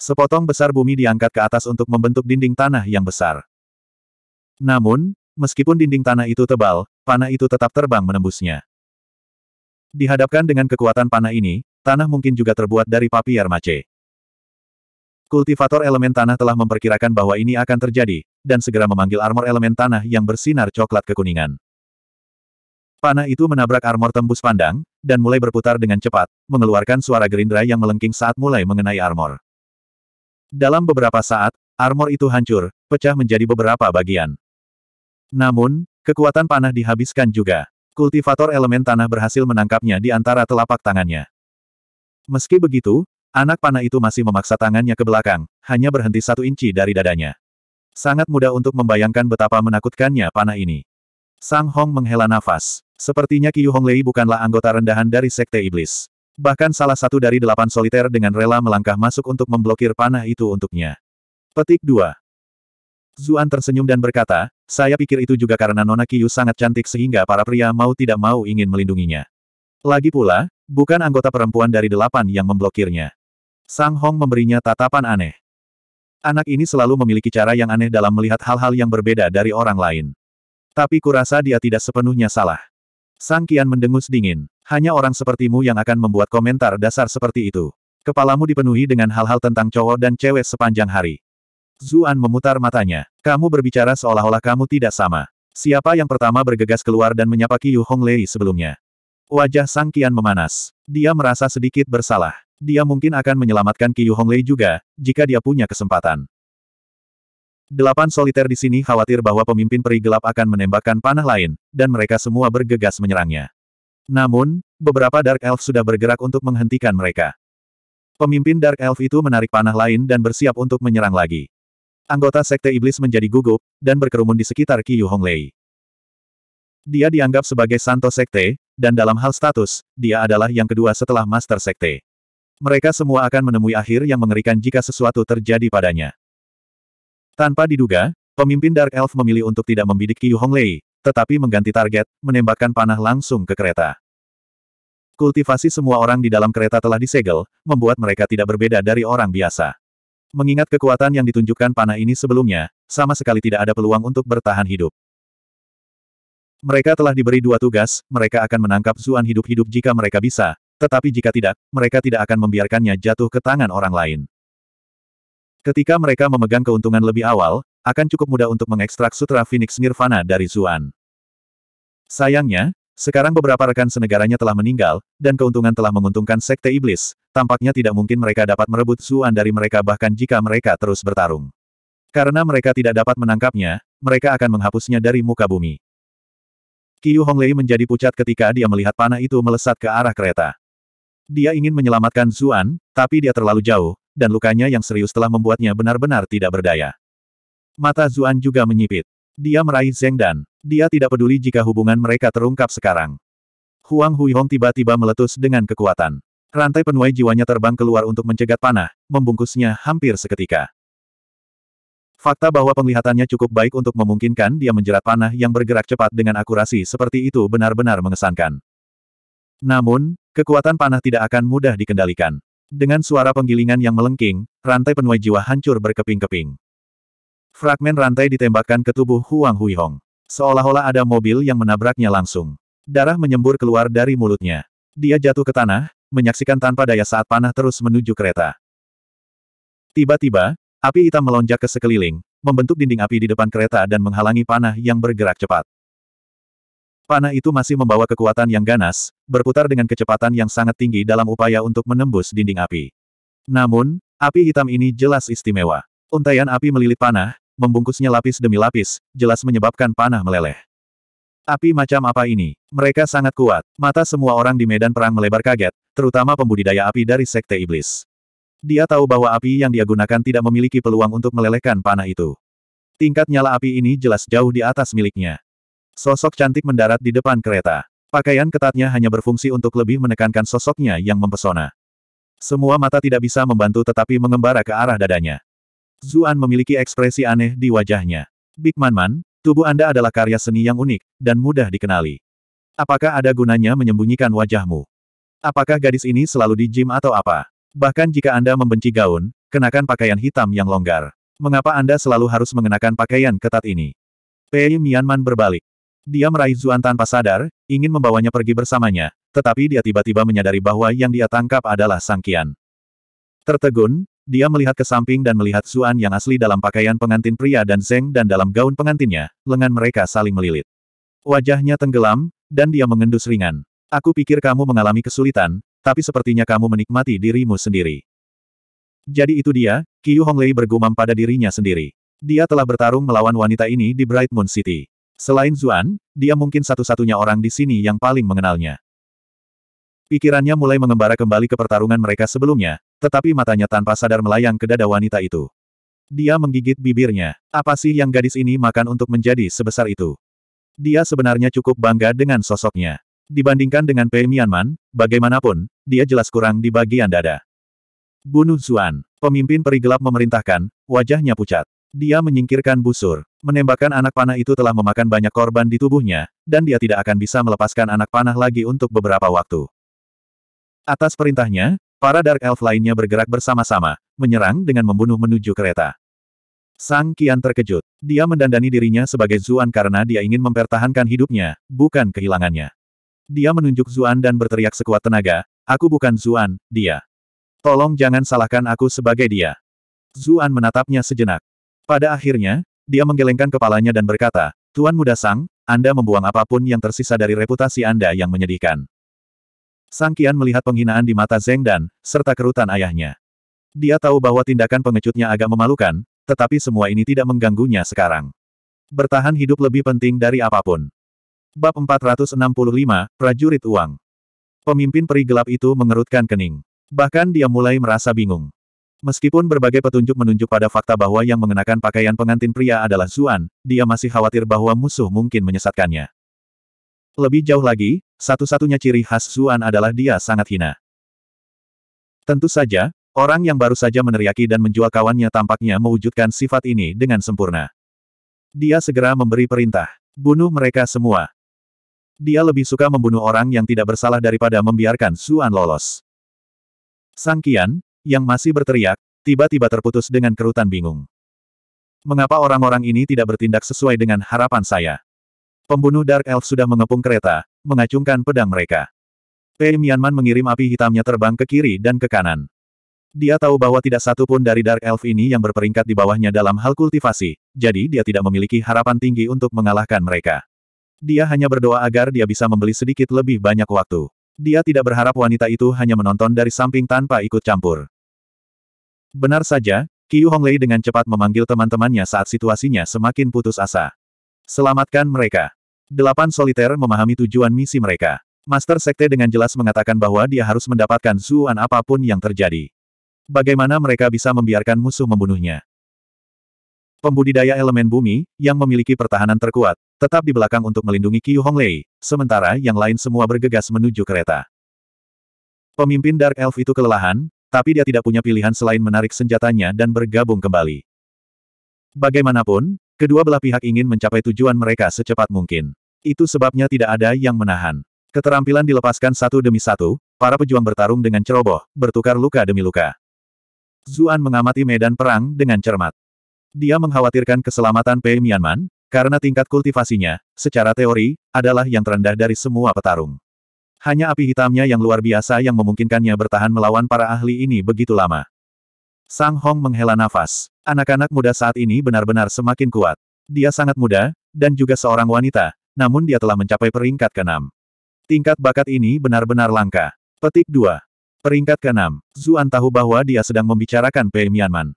Sepotong besar bumi diangkat ke atas untuk membentuk dinding tanah yang besar. Namun, Meskipun dinding tanah itu tebal, panah itu tetap terbang menembusnya. Dihadapkan dengan kekuatan panah ini, tanah mungkin juga terbuat dari papier mache Kultivator elemen tanah telah memperkirakan bahwa ini akan terjadi, dan segera memanggil armor elemen tanah yang bersinar coklat kekuningan. Panah itu menabrak armor tembus pandang, dan mulai berputar dengan cepat, mengeluarkan suara gerindra yang melengking saat mulai mengenai armor. Dalam beberapa saat, armor itu hancur, pecah menjadi beberapa bagian. Namun, kekuatan panah dihabiskan juga. Kultivator elemen tanah berhasil menangkapnya di antara telapak tangannya. Meski begitu, anak panah itu masih memaksa tangannya ke belakang, hanya berhenti satu inci dari dadanya. Sangat mudah untuk membayangkan betapa menakutkannya panah ini. Sang Hong menghela nafas. Sepertinya Qiu Honglei bukanlah anggota rendahan dari Sekte Iblis. Bahkan salah satu dari delapan soliter dengan rela melangkah masuk untuk memblokir panah itu untuknya. Petik 2. Zuan tersenyum dan berkata, saya pikir itu juga karena Nona Kiyu sangat cantik sehingga para pria mau tidak mau ingin melindunginya. Lagi pula, bukan anggota perempuan dari delapan yang memblokirnya. Sang Hong memberinya tatapan aneh. Anak ini selalu memiliki cara yang aneh dalam melihat hal-hal yang berbeda dari orang lain. Tapi kurasa dia tidak sepenuhnya salah. Sang Kian mendengus dingin. Hanya orang sepertimu yang akan membuat komentar dasar seperti itu. Kepalamu dipenuhi dengan hal-hal tentang cowok dan cewek sepanjang hari. Zuan memutar matanya. Kamu berbicara seolah-olah kamu tidak sama. Siapa yang pertama bergegas keluar dan menyapa Qiu Honglei sebelumnya? Wajah Sang Qian memanas. Dia merasa sedikit bersalah. Dia mungkin akan menyelamatkan Qiu Honglei juga, jika dia punya kesempatan. Delapan soliter di sini khawatir bahwa pemimpin peri gelap akan menembakkan panah lain, dan mereka semua bergegas menyerangnya. Namun, beberapa Dark Elf sudah bergerak untuk menghentikan mereka. Pemimpin Dark Elf itu menarik panah lain dan bersiap untuk menyerang lagi. Anggota Sekte Iblis menjadi gugup, dan berkerumun di sekitar Qiyu Honglei. Dia dianggap sebagai Santo Sekte, dan dalam hal status, dia adalah yang kedua setelah Master Sekte. Mereka semua akan menemui akhir yang mengerikan jika sesuatu terjadi padanya. Tanpa diduga, pemimpin Dark Elf memilih untuk tidak membidik Qiyu Honglei, tetapi mengganti target, menembakkan panah langsung ke kereta. Kultivasi semua orang di dalam kereta telah disegel, membuat mereka tidak berbeda dari orang biasa. Mengingat kekuatan yang ditunjukkan panah ini sebelumnya, sama sekali tidak ada peluang untuk bertahan hidup. Mereka telah diberi dua tugas, mereka akan menangkap Zuan hidup-hidup jika mereka bisa, tetapi jika tidak, mereka tidak akan membiarkannya jatuh ke tangan orang lain. Ketika mereka memegang keuntungan lebih awal, akan cukup mudah untuk mengekstrak Sutra Phoenix Nirvana dari Zuan. Sayangnya, sekarang beberapa rekan senegaranya telah meninggal, dan keuntungan telah menguntungkan Sekte Iblis, tampaknya tidak mungkin mereka dapat merebut Zuan dari mereka bahkan jika mereka terus bertarung. Karena mereka tidak dapat menangkapnya, mereka akan menghapusnya dari muka bumi. Qiu Honglei menjadi pucat ketika dia melihat panah itu melesat ke arah kereta. Dia ingin menyelamatkan Zuan, tapi dia terlalu jauh, dan lukanya yang serius telah membuatnya benar-benar tidak berdaya. Mata Zuan juga menyipit. Dia meraih Zeng Dan. Dia tidak peduli jika hubungan mereka terungkap sekarang. Huang Huihong tiba-tiba meletus dengan kekuatan. Rantai penuai jiwanya terbang keluar untuk mencegat panah, membungkusnya hampir seketika. Fakta bahwa penglihatannya cukup baik untuk memungkinkan dia menjerat panah yang bergerak cepat dengan akurasi seperti itu benar-benar mengesankan. Namun, kekuatan panah tidak akan mudah dikendalikan. Dengan suara penggilingan yang melengking, rantai penuai jiwa hancur berkeping-keping. Fragmen rantai ditembakkan ke tubuh Huang Huihong. Seolah-olah ada mobil yang menabraknya langsung. Darah menyembur keluar dari mulutnya. Dia jatuh ke tanah, menyaksikan tanpa daya saat panah terus menuju kereta. Tiba-tiba, api hitam melonjak ke sekeliling, membentuk dinding api di depan kereta dan menghalangi panah yang bergerak cepat. Panah itu masih membawa kekuatan yang ganas, berputar dengan kecepatan yang sangat tinggi dalam upaya untuk menembus dinding api. Namun, api hitam ini jelas istimewa. Untaian api melilit panah, membungkusnya lapis demi lapis, jelas menyebabkan panah meleleh. Api macam apa ini? Mereka sangat kuat. Mata semua orang di medan perang melebar kaget, terutama pembudidaya api dari Sekte Iblis. Dia tahu bahwa api yang dia gunakan tidak memiliki peluang untuk melelehkan panah itu. Tingkat nyala api ini jelas jauh di atas miliknya. Sosok cantik mendarat di depan kereta. Pakaian ketatnya hanya berfungsi untuk lebih menekankan sosoknya yang mempesona. Semua mata tidak bisa membantu tetapi mengembara ke arah dadanya. Zuan memiliki ekspresi aneh di wajahnya. Big Man Man, tubuh Anda adalah karya seni yang unik, dan mudah dikenali. Apakah ada gunanya menyembunyikan wajahmu? Apakah gadis ini selalu di gym atau apa? Bahkan jika Anda membenci gaun, kenakan pakaian hitam yang longgar. Mengapa Anda selalu harus mengenakan pakaian ketat ini? Pei Mianman berbalik. Dia meraih Zuan tanpa sadar, ingin membawanya pergi bersamanya, tetapi dia tiba-tiba menyadari bahwa yang dia tangkap adalah Sang Kian. Tertegun, dia melihat ke samping dan melihat Zuan yang asli dalam pakaian pengantin pria dan Zeng dan dalam gaun pengantinnya, lengan mereka saling melilit. Wajahnya tenggelam, dan dia mengendus ringan. Aku pikir kamu mengalami kesulitan, tapi sepertinya kamu menikmati dirimu sendiri. Jadi itu dia, Qiu Honglei bergumam pada dirinya sendiri. Dia telah bertarung melawan wanita ini di Bright Moon City. Selain Zuan, dia mungkin satu-satunya orang di sini yang paling mengenalnya. Pikirannya mulai mengembara kembali ke pertarungan mereka sebelumnya, tetapi matanya tanpa sadar melayang ke dada wanita itu. Dia menggigit bibirnya. Apa sih yang gadis ini makan untuk menjadi sebesar itu? Dia sebenarnya cukup bangga dengan sosoknya dibandingkan dengan Pei Mianman, bagaimanapun, dia jelas kurang di bagian dada. Bunuh Zuan, pemimpin peri gelap memerintahkan, wajahnya pucat. Dia menyingkirkan busur. Menembakkan anak panah itu telah memakan banyak korban di tubuhnya, dan dia tidak akan bisa melepaskan anak panah lagi untuk beberapa waktu. Atas perintahnya, para Dark Elf lainnya bergerak bersama-sama, menyerang dengan membunuh menuju kereta. Sang Kian terkejut. Dia mendandani dirinya sebagai Zuan karena dia ingin mempertahankan hidupnya, bukan kehilangannya. Dia menunjuk Zuan dan berteriak sekuat tenaga, aku bukan Zuan, dia. Tolong jangan salahkan aku sebagai dia. Zuan menatapnya sejenak. Pada akhirnya, dia menggelengkan kepalanya dan berkata, Tuan Muda Sang, Anda membuang apapun yang tersisa dari reputasi Anda yang menyedihkan. Sang Kian melihat penghinaan di mata Zeng Dan, serta kerutan ayahnya. Dia tahu bahwa tindakan pengecutnya agak memalukan, tetapi semua ini tidak mengganggunya sekarang. Bertahan hidup lebih penting dari apapun. Bab 465, Prajurit Uang. Pemimpin peri gelap itu mengerutkan kening. Bahkan dia mulai merasa bingung. Meskipun berbagai petunjuk menunjuk pada fakta bahwa yang mengenakan pakaian pengantin pria adalah Zuan, dia masih khawatir bahwa musuh mungkin menyesatkannya. Lebih jauh lagi, satu-satunya ciri khas Zuan adalah dia sangat hina. Tentu saja, orang yang baru saja meneriaki dan menjual kawannya tampaknya mewujudkan sifat ini dengan sempurna. Dia segera memberi perintah. Bunuh mereka semua dia lebih suka membunuh orang yang tidak bersalah daripada membiarkan Suan lolos. Sang Kian, yang masih berteriak, tiba-tiba terputus dengan kerutan bingung. Mengapa orang-orang ini tidak bertindak sesuai dengan harapan saya? Pembunuh Dark Elf sudah mengepung kereta, mengacungkan pedang mereka. Pei Mianman mengirim api hitamnya terbang ke kiri dan ke kanan. Dia tahu bahwa tidak satu pun dari Dark Elf ini yang berperingkat di bawahnya dalam hal kultivasi, jadi dia tidak memiliki harapan tinggi untuk mengalahkan mereka. Dia hanya berdoa agar dia bisa membeli sedikit lebih banyak waktu. Dia tidak berharap wanita itu hanya menonton dari samping tanpa ikut campur. Benar saja, Qiu Honglei dengan cepat memanggil teman-temannya saat situasinya semakin putus asa. Selamatkan mereka. Delapan soliter memahami tujuan misi mereka. Master Sekte dengan jelas mengatakan bahwa dia harus mendapatkan Zuan apapun yang terjadi. Bagaimana mereka bisa membiarkan musuh membunuhnya? Pembudidaya elemen bumi, yang memiliki pertahanan terkuat, tetap di belakang untuk melindungi Qiu Honglei, sementara yang lain semua bergegas menuju kereta. Pemimpin Dark Elf itu kelelahan, tapi dia tidak punya pilihan selain menarik senjatanya dan bergabung kembali. Bagaimanapun, kedua belah pihak ingin mencapai tujuan mereka secepat mungkin. Itu sebabnya tidak ada yang menahan. Keterampilan dilepaskan satu demi satu, para pejuang bertarung dengan ceroboh, bertukar luka demi luka. Zuan mengamati medan perang dengan cermat. Dia mengkhawatirkan keselamatan Pei Mianman, karena tingkat kultivasinya, secara teori, adalah yang terendah dari semua petarung. Hanya api hitamnya yang luar biasa yang memungkinkannya bertahan melawan para ahli ini begitu lama. Sang Hong menghela nafas. Anak-anak muda saat ini benar-benar semakin kuat. Dia sangat muda, dan juga seorang wanita, namun dia telah mencapai peringkat ke-6. Tingkat bakat ini benar-benar langka. Petik 2. Peringkat ke-6. Zuan tahu bahwa dia sedang membicarakan Pei Mianman.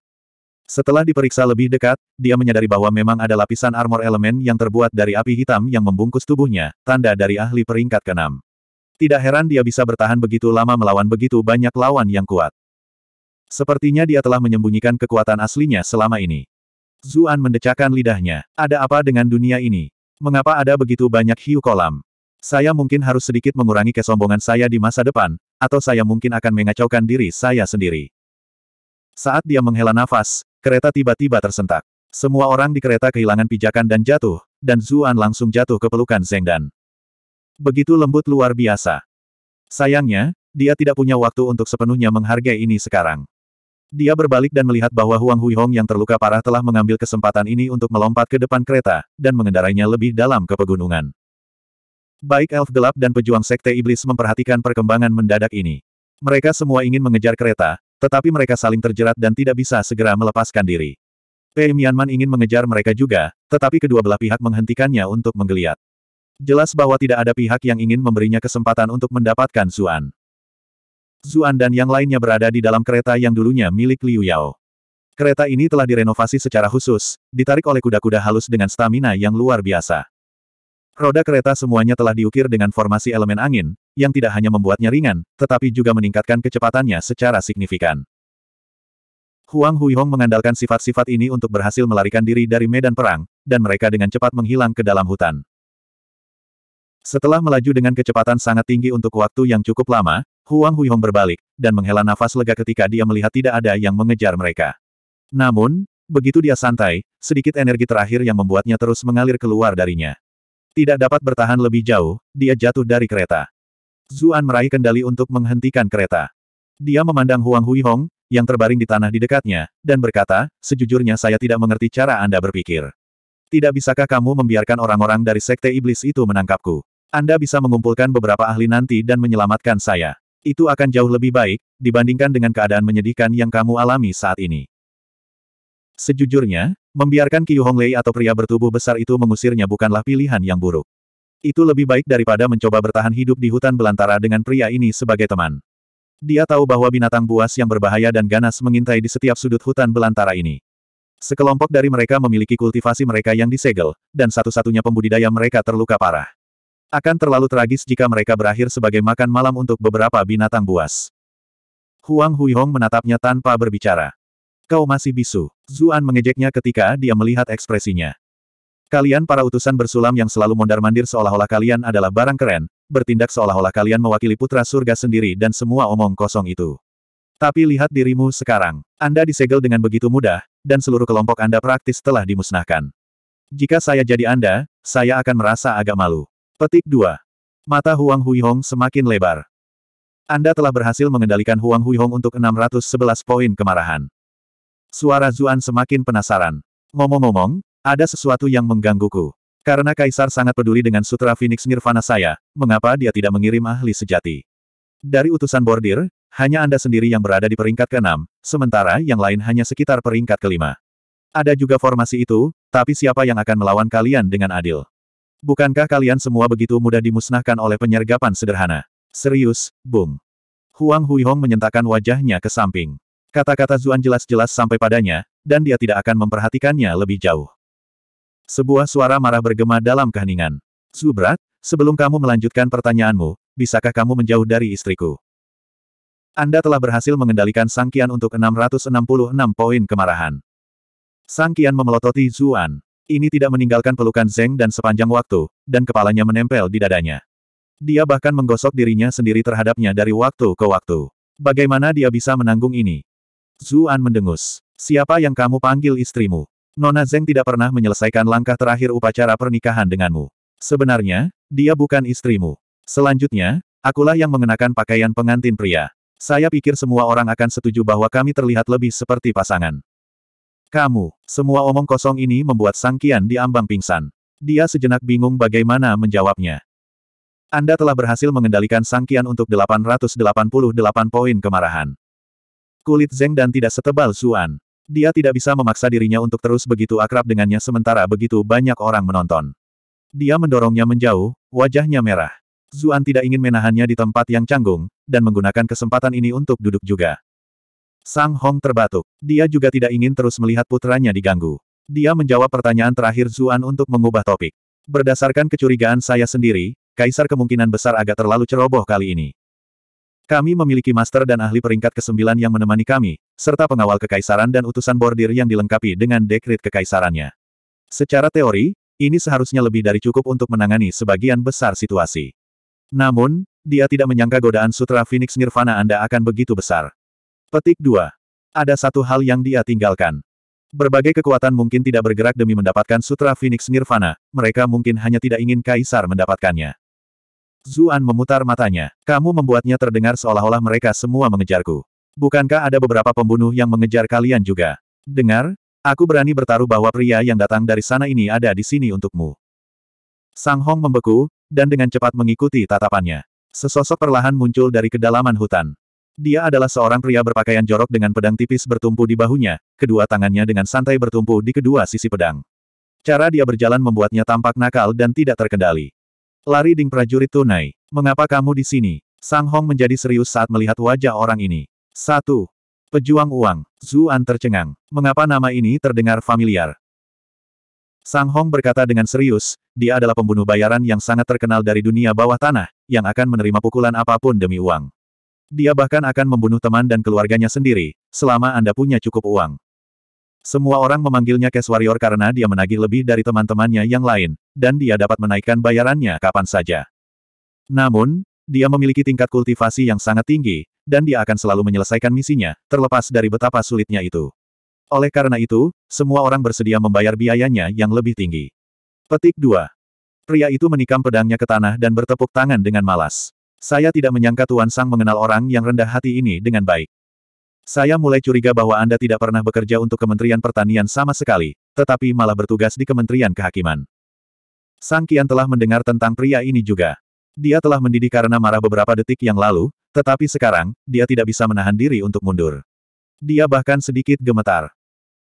Setelah diperiksa lebih dekat, dia menyadari bahwa memang ada lapisan armor elemen yang terbuat dari api hitam yang membungkus tubuhnya, tanda dari ahli peringkat keenam. Tidak heran dia bisa bertahan begitu lama melawan begitu banyak lawan yang kuat. Sepertinya dia telah menyembunyikan kekuatan aslinya selama ini. Zuan mendecakkan lidahnya. Ada apa dengan dunia ini? Mengapa ada begitu banyak hiu kolam? Saya mungkin harus sedikit mengurangi kesombongan saya di masa depan, atau saya mungkin akan mengacaukan diri saya sendiri. Saat dia menghela nafas, Kereta tiba-tiba tersentak. Semua orang di kereta kehilangan pijakan dan jatuh, dan Zuan langsung jatuh ke pelukan Zeng Dan. Begitu lembut luar biasa. Sayangnya, dia tidak punya waktu untuk sepenuhnya menghargai ini sekarang. Dia berbalik dan melihat bahwa Huang Huihong yang terluka parah telah mengambil kesempatan ini untuk melompat ke depan kereta, dan mengendarainya lebih dalam ke pegunungan. Baik elf gelap dan pejuang sekte iblis memperhatikan perkembangan mendadak ini. Mereka semua ingin mengejar kereta, tetapi mereka saling terjerat dan tidak bisa segera melepaskan diri. Pei Mianman ingin mengejar mereka juga, tetapi kedua belah pihak menghentikannya untuk menggeliat. Jelas bahwa tidak ada pihak yang ingin memberinya kesempatan untuk mendapatkan Zuan. Zuan dan yang lainnya berada di dalam kereta yang dulunya milik Liu Yao. Kereta ini telah direnovasi secara khusus, ditarik oleh kuda-kuda halus dengan stamina yang luar biasa. Roda kereta semuanya telah diukir dengan formasi elemen angin, yang tidak hanya membuatnya ringan, tetapi juga meningkatkan kecepatannya secara signifikan. Huang Huihong mengandalkan sifat-sifat ini untuk berhasil melarikan diri dari medan perang, dan mereka dengan cepat menghilang ke dalam hutan. Setelah melaju dengan kecepatan sangat tinggi untuk waktu yang cukup lama, Huang Huihong berbalik, dan menghela nafas lega ketika dia melihat tidak ada yang mengejar mereka. Namun, begitu dia santai, sedikit energi terakhir yang membuatnya terus mengalir keluar darinya. Tidak dapat bertahan lebih jauh, dia jatuh dari kereta. Zuan meraih kendali untuk menghentikan kereta. Dia memandang Huang Huihong, yang terbaring di tanah di dekatnya, dan berkata, sejujurnya saya tidak mengerti cara Anda berpikir. Tidak bisakah kamu membiarkan orang-orang dari sekte iblis itu menangkapku? Anda bisa mengumpulkan beberapa ahli nanti dan menyelamatkan saya. Itu akan jauh lebih baik, dibandingkan dengan keadaan menyedihkan yang kamu alami saat ini. Sejujurnya, membiarkan Qiu Honglei atau pria bertubuh besar itu mengusirnya bukanlah pilihan yang buruk. Itu lebih baik daripada mencoba bertahan hidup di hutan belantara dengan pria ini sebagai teman. Dia tahu bahwa binatang buas yang berbahaya dan ganas mengintai di setiap sudut hutan belantara ini. Sekelompok dari mereka memiliki kultivasi mereka yang disegel, dan satu-satunya pembudidaya mereka terluka parah. Akan terlalu tragis jika mereka berakhir sebagai makan malam untuk beberapa binatang buas. Huang Huihong menatapnya tanpa berbicara. Kau masih bisu. Zuan mengejeknya ketika dia melihat ekspresinya. Kalian para utusan bersulam yang selalu mondar-mandir seolah-olah kalian adalah barang keren, bertindak seolah-olah kalian mewakili putra surga sendiri dan semua omong kosong itu. Tapi lihat dirimu sekarang. Anda disegel dengan begitu mudah, dan seluruh kelompok Anda praktis telah dimusnahkan. Jika saya jadi Anda, saya akan merasa agak malu. Petik 2. Mata Huang Huihong semakin lebar. Anda telah berhasil mengendalikan Huang Huihong untuk 611 poin kemarahan. Suara Zuan semakin penasaran. Ngomong-ngomong, ada sesuatu yang menggangguku. Karena Kaisar sangat peduli dengan Sutra Phoenix Nirvana saya, mengapa dia tidak mengirim ahli sejati? Dari utusan bordir, hanya Anda sendiri yang berada di peringkat ke-6, sementara yang lain hanya sekitar peringkat ke-5. Ada juga formasi itu, tapi siapa yang akan melawan kalian dengan adil? Bukankah kalian semua begitu mudah dimusnahkan oleh penyergapan sederhana? Serius, Bung. Huang Huihong menyentakkan wajahnya ke samping. Kata-kata Zuan jelas-jelas sampai padanya, dan dia tidak akan memperhatikannya lebih jauh. Sebuah suara marah bergema dalam keheningan. Zubrat, sebelum kamu melanjutkan pertanyaanmu, bisakah kamu menjauh dari istriku? Anda telah berhasil mengendalikan Sangkian untuk 666 poin kemarahan. Sangkian memelototi Zuan. Ini tidak meninggalkan pelukan Zeng dan sepanjang waktu, dan kepalanya menempel di dadanya. Dia bahkan menggosok dirinya sendiri terhadapnya dari waktu ke waktu. Bagaimana dia bisa menanggung ini? Zuan mendengus. Siapa yang kamu panggil istrimu? Nona Zeng tidak pernah menyelesaikan langkah terakhir upacara pernikahan denganmu. Sebenarnya, dia bukan istrimu. Selanjutnya, akulah yang mengenakan pakaian pengantin pria. Saya pikir semua orang akan setuju bahwa kami terlihat lebih seperti pasangan. Kamu, semua omong kosong ini membuat Sang Kian diambang pingsan. Dia sejenak bingung bagaimana menjawabnya. Anda telah berhasil mengendalikan Sang Kian untuk 888 poin kemarahan. Kulit Zeng dan tidak setebal Suan. Dia tidak bisa memaksa dirinya untuk terus begitu akrab dengannya sementara begitu banyak orang menonton. Dia mendorongnya menjauh, wajahnya merah. Zuan tidak ingin menahannya di tempat yang canggung, dan menggunakan kesempatan ini untuk duduk juga. Sang Hong terbatuk. Dia juga tidak ingin terus melihat putranya diganggu. Dia menjawab pertanyaan terakhir Zuan untuk mengubah topik. Berdasarkan kecurigaan saya sendiri, Kaisar kemungkinan besar agak terlalu ceroboh kali ini. Kami memiliki master dan ahli peringkat ke-9 yang menemani kami, serta pengawal kekaisaran dan utusan bordir yang dilengkapi dengan dekrit kekaisarannya. Secara teori, ini seharusnya lebih dari cukup untuk menangani sebagian besar situasi. Namun, dia tidak menyangka godaan Sutra Phoenix Nirvana Anda akan begitu besar. Petik 2. Ada satu hal yang dia tinggalkan. Berbagai kekuatan mungkin tidak bergerak demi mendapatkan Sutra Phoenix Nirvana, mereka mungkin hanya tidak ingin Kaisar mendapatkannya. Zuan memutar matanya. Kamu membuatnya terdengar seolah-olah mereka semua mengejarku. Bukankah ada beberapa pembunuh yang mengejar kalian juga? Dengar, aku berani bertaruh bahwa pria yang datang dari sana ini ada di sini untukmu. Sang Hong membeku, dan dengan cepat mengikuti tatapannya. Sesosok perlahan muncul dari kedalaman hutan. Dia adalah seorang pria berpakaian jorok dengan pedang tipis bertumpu di bahunya, kedua tangannya dengan santai bertumpu di kedua sisi pedang. Cara dia berjalan membuatnya tampak nakal dan tidak terkendali. Lari ding prajurit tunai. Mengapa kamu di sini? Sang Hong menjadi serius saat melihat wajah orang ini. Satu. Pejuang uang. Zuan tercengang. Mengapa nama ini terdengar familiar? Sang Hong berkata dengan serius, dia adalah pembunuh bayaran yang sangat terkenal dari dunia bawah tanah, yang akan menerima pukulan apapun demi uang. Dia bahkan akan membunuh teman dan keluarganya sendiri, selama Anda punya cukup uang. Semua orang memanggilnya Cash Warrior karena dia menagih lebih dari teman-temannya yang lain, dan dia dapat menaikkan bayarannya kapan saja. Namun, dia memiliki tingkat kultivasi yang sangat tinggi, dan dia akan selalu menyelesaikan misinya, terlepas dari betapa sulitnya itu. Oleh karena itu, semua orang bersedia membayar biayanya yang lebih tinggi. Petik 2. Pria itu menikam pedangnya ke tanah dan bertepuk tangan dengan malas. Saya tidak menyangka Tuan Sang mengenal orang yang rendah hati ini dengan baik. Saya mulai curiga bahwa Anda tidak pernah bekerja untuk Kementerian Pertanian sama sekali, tetapi malah bertugas di Kementerian Kehakiman. Sang Kian telah mendengar tentang pria ini juga. Dia telah mendidih karena marah beberapa detik yang lalu, tetapi sekarang, dia tidak bisa menahan diri untuk mundur. Dia bahkan sedikit gemetar.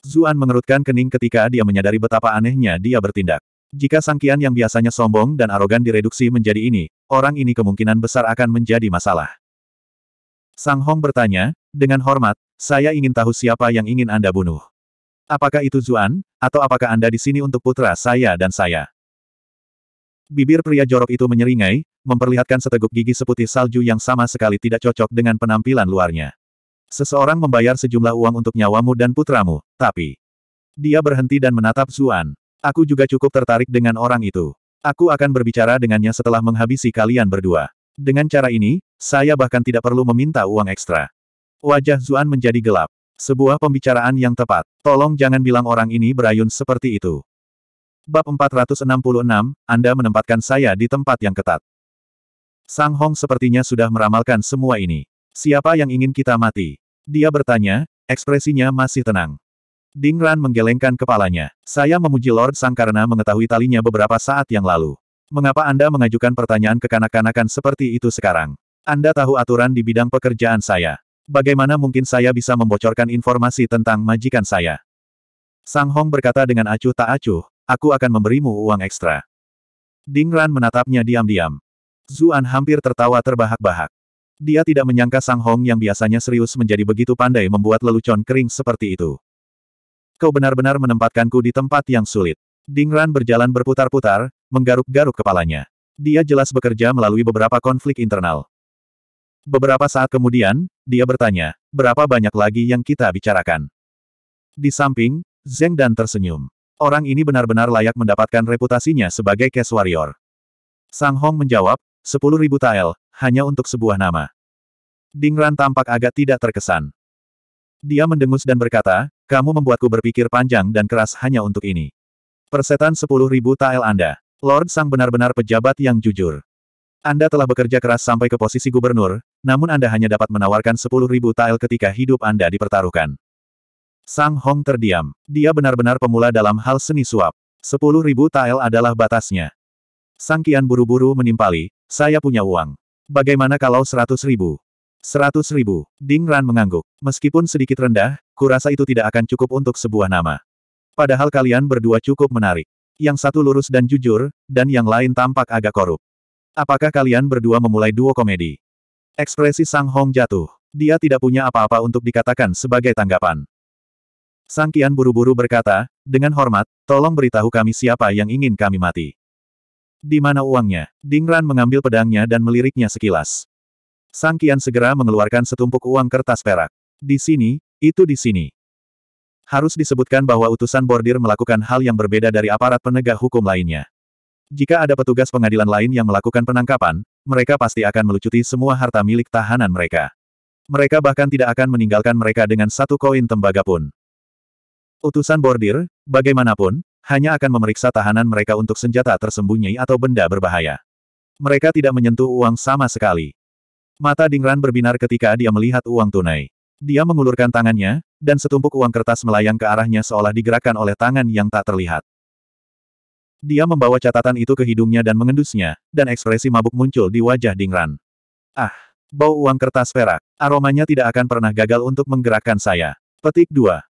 Zuan mengerutkan kening ketika dia menyadari betapa anehnya dia bertindak. Jika Sang Kian yang biasanya sombong dan arogan direduksi menjadi ini, orang ini kemungkinan besar akan menjadi masalah. Sang Hong bertanya, dengan hormat, saya ingin tahu siapa yang ingin Anda bunuh. Apakah itu Zuan, atau apakah Anda di sini untuk putra saya dan saya? Bibir pria jorok itu menyeringai, memperlihatkan seteguk gigi seputih salju yang sama sekali tidak cocok dengan penampilan luarnya. Seseorang membayar sejumlah uang untuk nyawamu dan putramu, tapi... Dia berhenti dan menatap Zuan. Aku juga cukup tertarik dengan orang itu. Aku akan berbicara dengannya setelah menghabisi kalian berdua. Dengan cara ini, saya bahkan tidak perlu meminta uang ekstra. Wajah Zuan menjadi gelap. Sebuah pembicaraan yang tepat. Tolong jangan bilang orang ini berayun seperti itu. Bab 466, Anda menempatkan saya di tempat yang ketat. Sang Hong sepertinya sudah meramalkan semua ini. Siapa yang ingin kita mati? Dia bertanya, ekspresinya masih tenang. Ding Ran menggelengkan kepalanya. Saya memuji Lord Sang karena mengetahui talinya beberapa saat yang lalu. Mengapa Anda mengajukan pertanyaan kekanak-kanakan seperti itu sekarang? Anda tahu aturan di bidang pekerjaan saya. Bagaimana mungkin saya bisa membocorkan informasi tentang majikan saya? Sang Hong berkata dengan acuh tak acuh, Aku akan memberimu uang ekstra. Ding Ran menatapnya diam-diam. Zuan hampir tertawa terbahak-bahak. Dia tidak menyangka Sang Hong yang biasanya serius menjadi begitu pandai membuat lelucon kering seperti itu. Kau benar-benar menempatkanku di tempat yang sulit. Ding Ran berjalan berputar-putar, menggaruk-garuk kepalanya. Dia jelas bekerja melalui beberapa konflik internal. Beberapa saat kemudian, dia bertanya, berapa banyak lagi yang kita bicarakan? Di samping, Zeng dan tersenyum. Orang ini benar-benar layak mendapatkan reputasinya sebagai Cash Warrior. Sang Hong menjawab, ribu tael, hanya untuk sebuah nama. Dingran tampak agak tidak terkesan. Dia mendengus dan berkata, kamu membuatku berpikir panjang dan keras hanya untuk ini. Persetan ribu tael Anda. Lord Sang benar-benar pejabat yang jujur. Anda telah bekerja keras sampai ke posisi gubernur, namun Anda hanya dapat menawarkan ribu tael ketika hidup Anda dipertaruhkan. Sang Hong terdiam. Dia benar-benar pemula dalam hal seni suap. Sepuluh ribu tael adalah batasnya. Sang Kian buru-buru menimpali, saya punya uang. Bagaimana kalau seratus ribu? Seratus ribu. Ding Ran mengangguk. Meskipun sedikit rendah, kurasa itu tidak akan cukup untuk sebuah nama. Padahal kalian berdua cukup menarik. Yang satu lurus dan jujur, dan yang lain tampak agak korup. Apakah kalian berdua memulai duo komedi? Ekspresi Sang Hong jatuh. Dia tidak punya apa-apa untuk dikatakan sebagai tanggapan. Sang Kian buru-buru berkata, dengan hormat, tolong beritahu kami siapa yang ingin kami mati. Di mana uangnya? Ding Ran mengambil pedangnya dan meliriknya sekilas. Sang Kian segera mengeluarkan setumpuk uang kertas perak. Di sini, itu di sini. Harus disebutkan bahwa utusan bordir melakukan hal yang berbeda dari aparat penegak hukum lainnya. Jika ada petugas pengadilan lain yang melakukan penangkapan, mereka pasti akan melucuti semua harta milik tahanan mereka. Mereka bahkan tidak akan meninggalkan mereka dengan satu koin tembaga pun. Utusan bordir, bagaimanapun, hanya akan memeriksa tahanan mereka untuk senjata tersembunyi atau benda berbahaya. Mereka tidak menyentuh uang sama sekali. Mata Dingran berbinar ketika dia melihat uang tunai. Dia mengulurkan tangannya, dan setumpuk uang kertas melayang ke arahnya seolah digerakkan oleh tangan yang tak terlihat. Dia membawa catatan itu ke hidungnya dan mengendusnya, dan ekspresi mabuk muncul di wajah Dingran. Ah, bau uang kertas perak. Aromanya tidak akan pernah gagal untuk menggerakkan saya. Petik 2.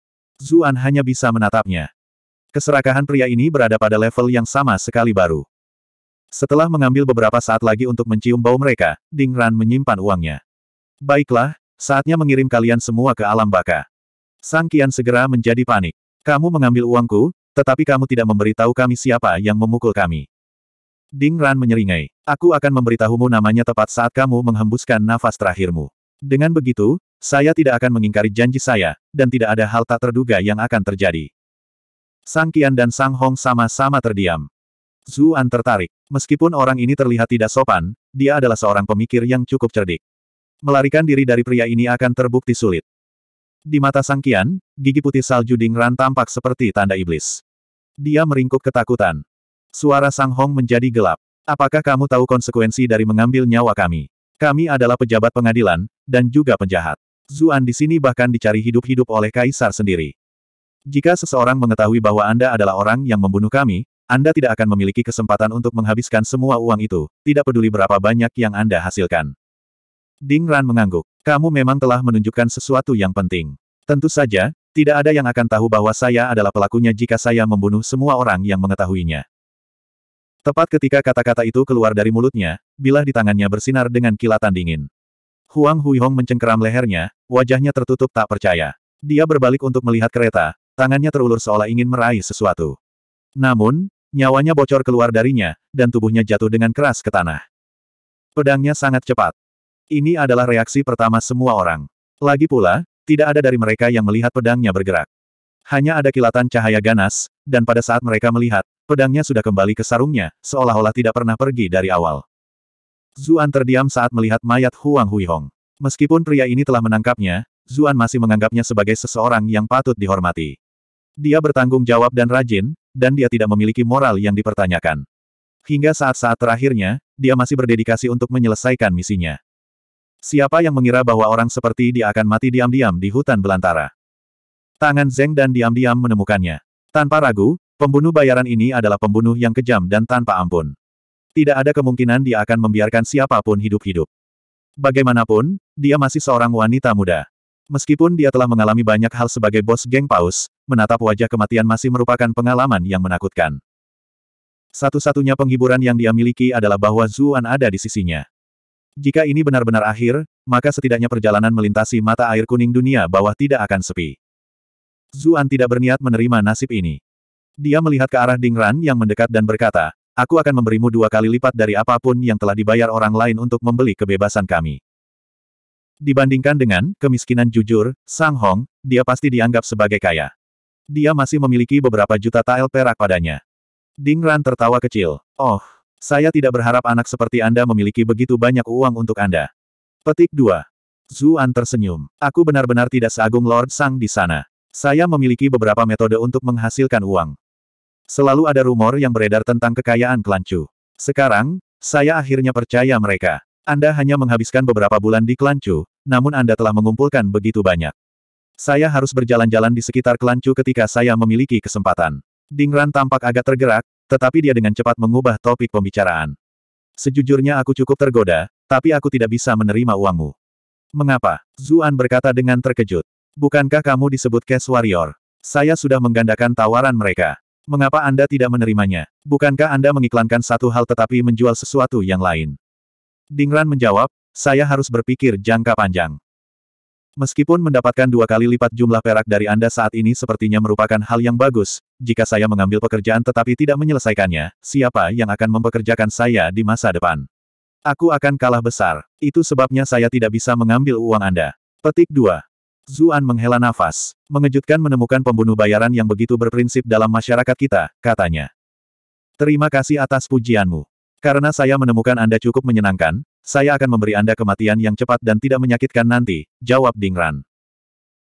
Zuan hanya bisa menatapnya. Keserakahan pria ini berada pada level yang sama sekali baru. Setelah mengambil beberapa saat lagi untuk mencium bau mereka, Ding Ran menyimpan uangnya. Baiklah, saatnya mengirim kalian semua ke alam baka. Sang Kian segera menjadi panik. Kamu mengambil uangku, tetapi kamu tidak memberitahu kami siapa yang memukul kami. Ding Ran menyeringai. Aku akan memberitahumu namanya tepat saat kamu menghembuskan nafas terakhirmu. Dengan begitu, saya tidak akan mengingkari janji saya, dan tidak ada hal tak terduga yang akan terjadi. Sang Kian dan Sang Hong sama-sama terdiam. Zuan tertarik. Meskipun orang ini terlihat tidak sopan, dia adalah seorang pemikir yang cukup cerdik. Melarikan diri dari pria ini akan terbukti sulit. Di mata Sang Kian, gigi putih salju Dingran tampak seperti tanda iblis. Dia meringkuk ketakutan. Suara Sang Hong menjadi gelap. Apakah kamu tahu konsekuensi dari mengambil nyawa kami? Kami adalah pejabat pengadilan, dan juga penjahat. Zuan di sini bahkan dicari hidup-hidup oleh kaisar sendiri. Jika seseorang mengetahui bahwa Anda adalah orang yang membunuh kami, Anda tidak akan memiliki kesempatan untuk menghabiskan semua uang itu, tidak peduli berapa banyak yang Anda hasilkan. Ding Ran mengangguk. Kamu memang telah menunjukkan sesuatu yang penting. Tentu saja, tidak ada yang akan tahu bahwa saya adalah pelakunya jika saya membunuh semua orang yang mengetahuinya. Tepat ketika kata-kata itu keluar dari mulutnya, bilah di tangannya bersinar dengan kilatan dingin. Huang Huihong mencengkeram lehernya, wajahnya tertutup tak percaya. Dia berbalik untuk melihat kereta, tangannya terulur seolah ingin meraih sesuatu. Namun, nyawanya bocor keluar darinya, dan tubuhnya jatuh dengan keras ke tanah. Pedangnya sangat cepat. Ini adalah reaksi pertama semua orang. Lagi pula, tidak ada dari mereka yang melihat pedangnya bergerak. Hanya ada kilatan cahaya ganas, dan pada saat mereka melihat, pedangnya sudah kembali ke sarungnya, seolah-olah tidak pernah pergi dari awal. Zuan terdiam saat melihat mayat Huang Huihong. Meskipun pria ini telah menangkapnya, Zuan masih menganggapnya sebagai seseorang yang patut dihormati. Dia bertanggung jawab dan rajin, dan dia tidak memiliki moral yang dipertanyakan. Hingga saat-saat terakhirnya, dia masih berdedikasi untuk menyelesaikan misinya. Siapa yang mengira bahwa orang seperti dia akan mati diam-diam di hutan belantara? Tangan Zeng dan diam-diam menemukannya. Tanpa ragu, pembunuh bayaran ini adalah pembunuh yang kejam dan tanpa ampun. Tidak ada kemungkinan dia akan membiarkan siapapun hidup-hidup. Bagaimanapun, dia masih seorang wanita muda. Meskipun dia telah mengalami banyak hal sebagai bos geng Paus, menatap wajah kematian masih merupakan pengalaman yang menakutkan. Satu-satunya penghiburan yang dia miliki adalah bahwa Zuan ada di sisinya. Jika ini benar-benar akhir, maka setidaknya perjalanan melintasi mata air kuning dunia bawah tidak akan sepi. Zuan tidak berniat menerima nasib ini. Dia melihat ke arah Dingran yang mendekat dan berkata, Aku akan memberimu dua kali lipat dari apapun yang telah dibayar orang lain untuk membeli kebebasan kami. Dibandingkan dengan kemiskinan jujur, Sang Hong, dia pasti dianggap sebagai kaya. Dia masih memiliki beberapa juta tael perak padanya. Ding Ran tertawa kecil. Oh, saya tidak berharap anak seperti Anda memiliki begitu banyak uang untuk Anda. Petik 2. Zuan tersenyum. Aku benar-benar tidak seagung Lord Sang di sana. Saya memiliki beberapa metode untuk menghasilkan uang. Selalu ada rumor yang beredar tentang kekayaan klan Chu. Sekarang, saya akhirnya percaya mereka. Anda hanya menghabiskan beberapa bulan di klan Chu, namun Anda telah mengumpulkan begitu banyak. Saya harus berjalan-jalan di sekitar klan Chu ketika saya memiliki kesempatan. Dingran tampak agak tergerak, tetapi dia dengan cepat mengubah topik pembicaraan. Sejujurnya aku cukup tergoda, tapi aku tidak bisa menerima uangmu. Mengapa? Zuan berkata dengan terkejut. Bukankah kamu disebut cash warrior? Saya sudah menggandakan tawaran mereka. Mengapa Anda tidak menerimanya? Bukankah Anda mengiklankan satu hal tetapi menjual sesuatu yang lain? Dingran menjawab, saya harus berpikir jangka panjang. Meskipun mendapatkan dua kali lipat jumlah perak dari Anda saat ini sepertinya merupakan hal yang bagus, jika saya mengambil pekerjaan tetapi tidak menyelesaikannya, siapa yang akan mempekerjakan saya di masa depan? Aku akan kalah besar. Itu sebabnya saya tidak bisa mengambil uang Anda. Petik 2. Zuan menghela nafas, mengejutkan menemukan pembunuh bayaran yang begitu berprinsip dalam masyarakat kita, katanya. Terima kasih atas pujianmu. Karena saya menemukan Anda cukup menyenangkan, saya akan memberi Anda kematian yang cepat dan tidak menyakitkan nanti, jawab Dingran.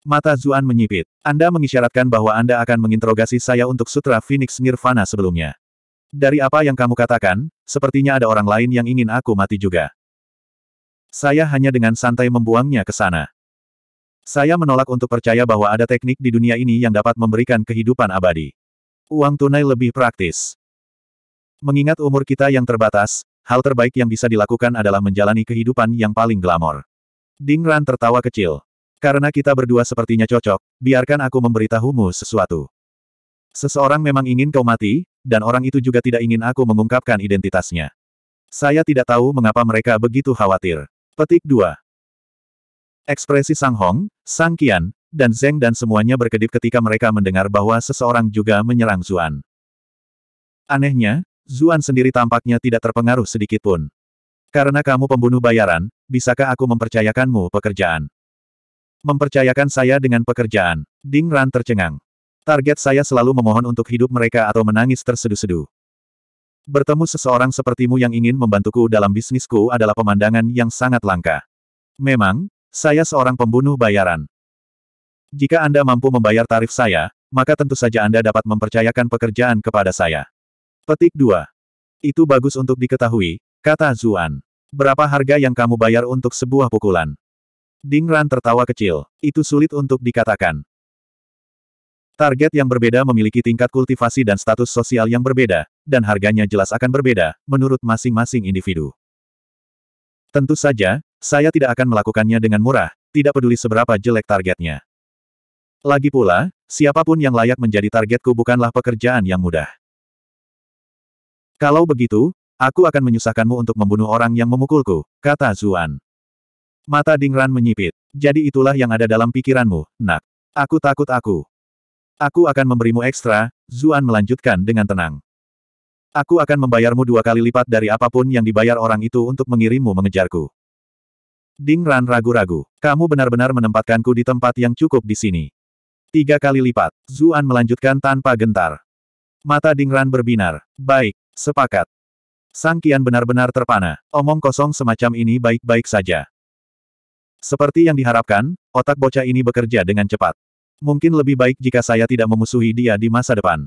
Mata Zuan menyipit. Anda mengisyaratkan bahwa Anda akan menginterogasi saya untuk Sutra Phoenix Nirvana sebelumnya. Dari apa yang kamu katakan, sepertinya ada orang lain yang ingin aku mati juga. Saya hanya dengan santai membuangnya ke sana. Saya menolak untuk percaya bahwa ada teknik di dunia ini yang dapat memberikan kehidupan abadi. Uang tunai lebih praktis. Mengingat umur kita yang terbatas, hal terbaik yang bisa dilakukan adalah menjalani kehidupan yang paling glamor. Ding Ran tertawa kecil. Karena kita berdua sepertinya cocok, biarkan aku memberitahumu sesuatu. Seseorang memang ingin kau mati, dan orang itu juga tidak ingin aku mengungkapkan identitasnya. Saya tidak tahu mengapa mereka begitu khawatir. Petik 2. Ekspresi Sang Hong, Sang Qian, dan Zeng dan semuanya berkedip ketika mereka mendengar bahwa seseorang juga menyerang Zuan. Anehnya, Zuan sendiri tampaknya tidak terpengaruh sedikitpun. Karena kamu pembunuh bayaran, bisakah aku mempercayakanmu pekerjaan? Mempercayakan saya dengan pekerjaan. Ding Ran tercengang. Target saya selalu memohon untuk hidup mereka atau menangis tersedu-sedu. Bertemu seseorang sepertimu yang ingin membantuku dalam bisnisku adalah pemandangan yang sangat langka. Memang, saya seorang pembunuh bayaran. Jika Anda mampu membayar tarif saya, maka tentu saja Anda dapat mempercayakan pekerjaan kepada saya. Petik 2. Itu bagus untuk diketahui, kata Zuan. Berapa harga yang kamu bayar untuk sebuah pukulan? Ding Ran tertawa kecil. Itu sulit untuk dikatakan. Target yang berbeda memiliki tingkat kultivasi dan status sosial yang berbeda, dan harganya jelas akan berbeda, menurut masing-masing individu. Tentu saja, saya tidak akan melakukannya dengan murah, tidak peduli seberapa jelek targetnya. Lagi pula, siapapun yang layak menjadi targetku bukanlah pekerjaan yang mudah. Kalau begitu, aku akan menyusahkanmu untuk membunuh orang yang memukulku, kata Zuan. Mata Dingran menyipit. Jadi itulah yang ada dalam pikiranmu, nak. Aku takut aku. Aku akan memberimu ekstra, Zuan melanjutkan dengan tenang. Aku akan membayarmu dua kali lipat dari apapun yang dibayar orang itu untuk mengirimmu mengejarku. Ding Ran ragu-ragu. Kamu benar-benar menempatkanku di tempat yang cukup di sini. Tiga kali lipat. Zuan melanjutkan tanpa gentar. Mata Ding Ran berbinar. Baik, sepakat. Sang Kian benar-benar terpana. Omong kosong semacam ini baik-baik saja. Seperti yang diharapkan, otak bocah ini bekerja dengan cepat. Mungkin lebih baik jika saya tidak memusuhi dia di masa depan.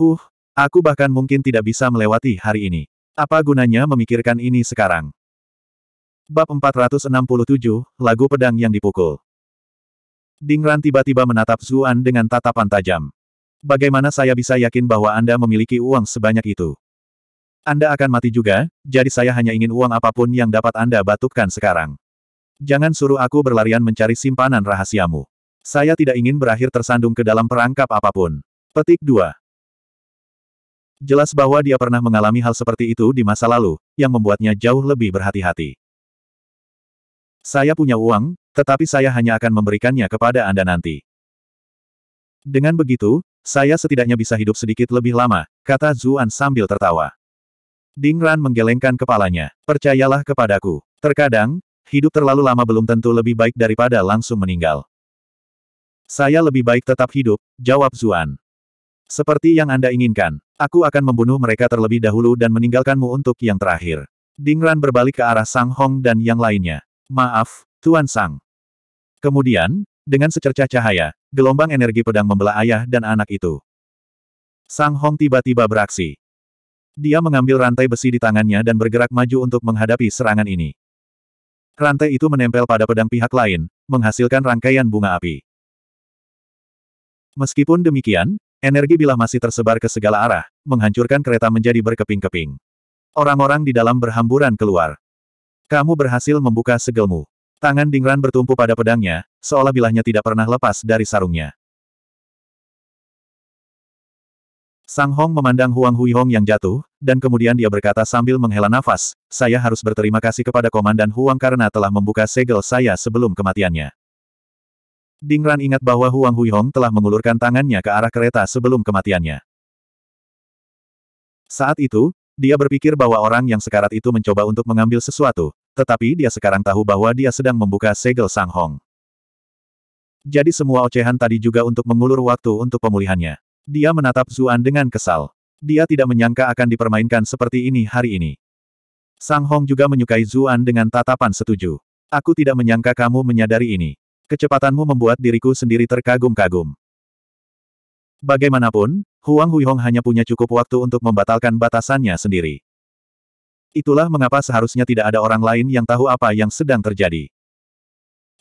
Huh, aku bahkan mungkin tidak bisa melewati hari ini. Apa gunanya memikirkan ini sekarang? Bab 467, Lagu Pedang yang Dipukul Dingran tiba-tiba menatap Zuan dengan tatapan tajam. Bagaimana saya bisa yakin bahwa Anda memiliki uang sebanyak itu? Anda akan mati juga, jadi saya hanya ingin uang apapun yang dapat Anda batukkan sekarang. Jangan suruh aku berlarian mencari simpanan rahasiamu. Saya tidak ingin berakhir tersandung ke dalam perangkap apapun. Petik 2. Jelas bahwa dia pernah mengalami hal seperti itu di masa lalu, yang membuatnya jauh lebih berhati-hati. Saya punya uang, tetapi saya hanya akan memberikannya kepada Anda nanti. Dengan begitu, saya setidaknya bisa hidup sedikit lebih lama, kata Zuan sambil tertawa. Ding Ran menggelengkan kepalanya. Percayalah kepadaku. Terkadang, hidup terlalu lama belum tentu lebih baik daripada langsung meninggal. Saya lebih baik tetap hidup, jawab Zuan. Seperti yang Anda inginkan, aku akan membunuh mereka terlebih dahulu dan meninggalkanmu untuk yang terakhir. Dingran berbalik ke arah Sang Hong dan yang lainnya. Maaf, Tuan Sang. Kemudian, dengan secercah cahaya, gelombang energi pedang membelah ayah dan anak itu. Sang Hong tiba-tiba beraksi. Dia mengambil rantai besi di tangannya dan bergerak maju untuk menghadapi serangan ini. Rantai itu menempel pada pedang pihak lain, menghasilkan rangkaian bunga api. Meskipun demikian, energi bilah masih tersebar ke segala arah, menghancurkan kereta menjadi berkeping-keping. Orang-orang di dalam berhamburan keluar. Kamu berhasil membuka segelmu. Tangan Dingran bertumpu pada pedangnya, seolah bilahnya tidak pernah lepas dari sarungnya. Sang Hong memandang Huang Hui Hong yang jatuh, dan kemudian dia berkata sambil menghela nafas, saya harus berterima kasih kepada Komandan Huang karena telah membuka segel saya sebelum kematiannya. Dingran ingat bahwa Huang Hui Hong telah mengulurkan tangannya ke arah kereta sebelum kematiannya. Saat itu, dia berpikir bahwa orang yang sekarat itu mencoba untuk mengambil sesuatu, tetapi dia sekarang tahu bahwa dia sedang membuka segel Sang Hong. Jadi semua ocehan tadi juga untuk mengulur waktu untuk pemulihannya. Dia menatap Zuan dengan kesal. Dia tidak menyangka akan dipermainkan seperti ini hari ini. Sang Hong juga menyukai Zuan dengan tatapan setuju. Aku tidak menyangka kamu menyadari ini. Kecepatanmu membuat diriku sendiri terkagum-kagum. Bagaimanapun, Huang Huihong hanya punya cukup waktu untuk membatalkan batasannya sendiri. Itulah mengapa seharusnya tidak ada orang lain yang tahu apa yang sedang terjadi.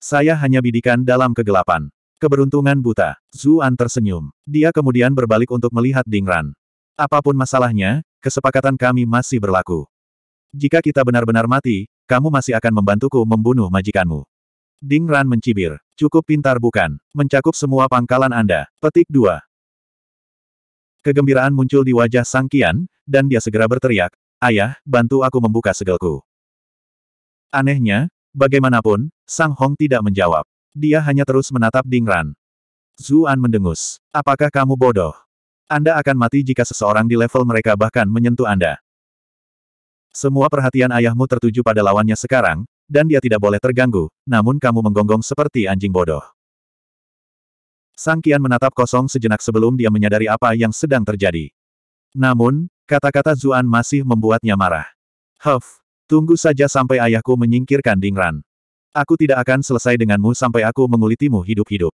Saya hanya bidikan dalam kegelapan. Keberuntungan buta. Zuan tersenyum. Dia kemudian berbalik untuk melihat Ding Ran. Apapun masalahnya, kesepakatan kami masih berlaku. Jika kita benar-benar mati, kamu masih akan membantuku membunuh majikanmu. Ran mencibir. Cukup pintar bukan? Mencakup semua pangkalan Anda. Petik 2. Kegembiraan muncul di wajah Sang Kian, dan dia segera berteriak, Ayah, bantu aku membuka segelku. Anehnya, bagaimanapun, Sang Hong tidak menjawab. Dia hanya terus menatap Ding Ran. Zuan mendengus. Apakah kamu bodoh? Anda akan mati jika seseorang di level mereka bahkan menyentuh Anda. Semua perhatian ayahmu tertuju pada lawannya sekarang, dan dia tidak boleh terganggu, namun kamu menggonggong seperti anjing bodoh. Sang Kian menatap kosong sejenak sebelum dia menyadari apa yang sedang terjadi. Namun, kata-kata Zuan masih membuatnya marah. Huff, tunggu saja sampai ayahku menyingkirkan Dingran. Aku tidak akan selesai denganmu sampai aku mengulitimu hidup-hidup.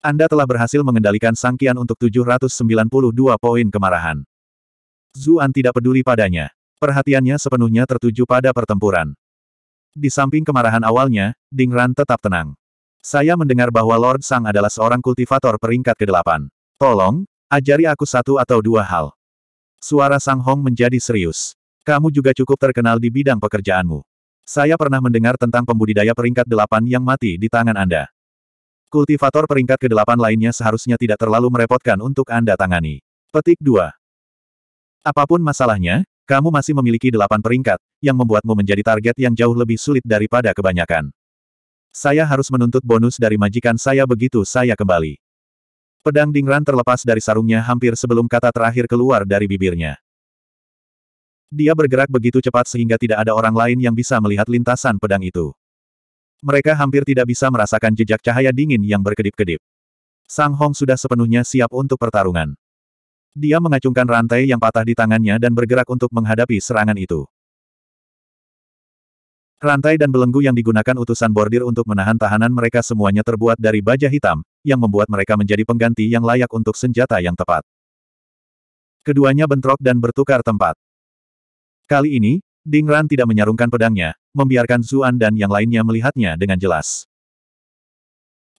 Anda telah berhasil mengendalikan Sang Kian untuk 792 poin kemarahan. Zuan tidak peduli padanya. Perhatiannya sepenuhnya tertuju pada pertempuran. Di samping kemarahan awalnya, Dingran tetap tenang. Saya mendengar bahwa Lord Sang adalah seorang kultivator peringkat ke-8. Tolong, ajari aku satu atau dua hal. Suara Sang Hong menjadi serius. Kamu juga cukup terkenal di bidang pekerjaanmu. Saya pernah mendengar tentang pembudidaya peringkat delapan yang mati di tangan Anda. Kultivator peringkat ke-8 lainnya seharusnya tidak terlalu merepotkan untuk Anda tangani. Petik 2. Apapun masalahnya, kamu masih memiliki delapan peringkat, yang membuatmu menjadi target yang jauh lebih sulit daripada kebanyakan. Saya harus menuntut bonus dari majikan saya begitu saya kembali. Pedang Dingran terlepas dari sarungnya hampir sebelum kata terakhir keluar dari bibirnya. Dia bergerak begitu cepat sehingga tidak ada orang lain yang bisa melihat lintasan pedang itu. Mereka hampir tidak bisa merasakan jejak cahaya dingin yang berkedip-kedip. Sang Hong sudah sepenuhnya siap untuk pertarungan. Dia mengacungkan rantai yang patah di tangannya dan bergerak untuk menghadapi serangan itu. Rantai dan belenggu yang digunakan utusan bordir untuk menahan tahanan mereka semuanya terbuat dari baja hitam, yang membuat mereka menjadi pengganti yang layak untuk senjata yang tepat. Keduanya bentrok dan bertukar tempat. Kali ini, Ding Ran tidak menyarungkan pedangnya, membiarkan Zuan dan yang lainnya melihatnya dengan jelas.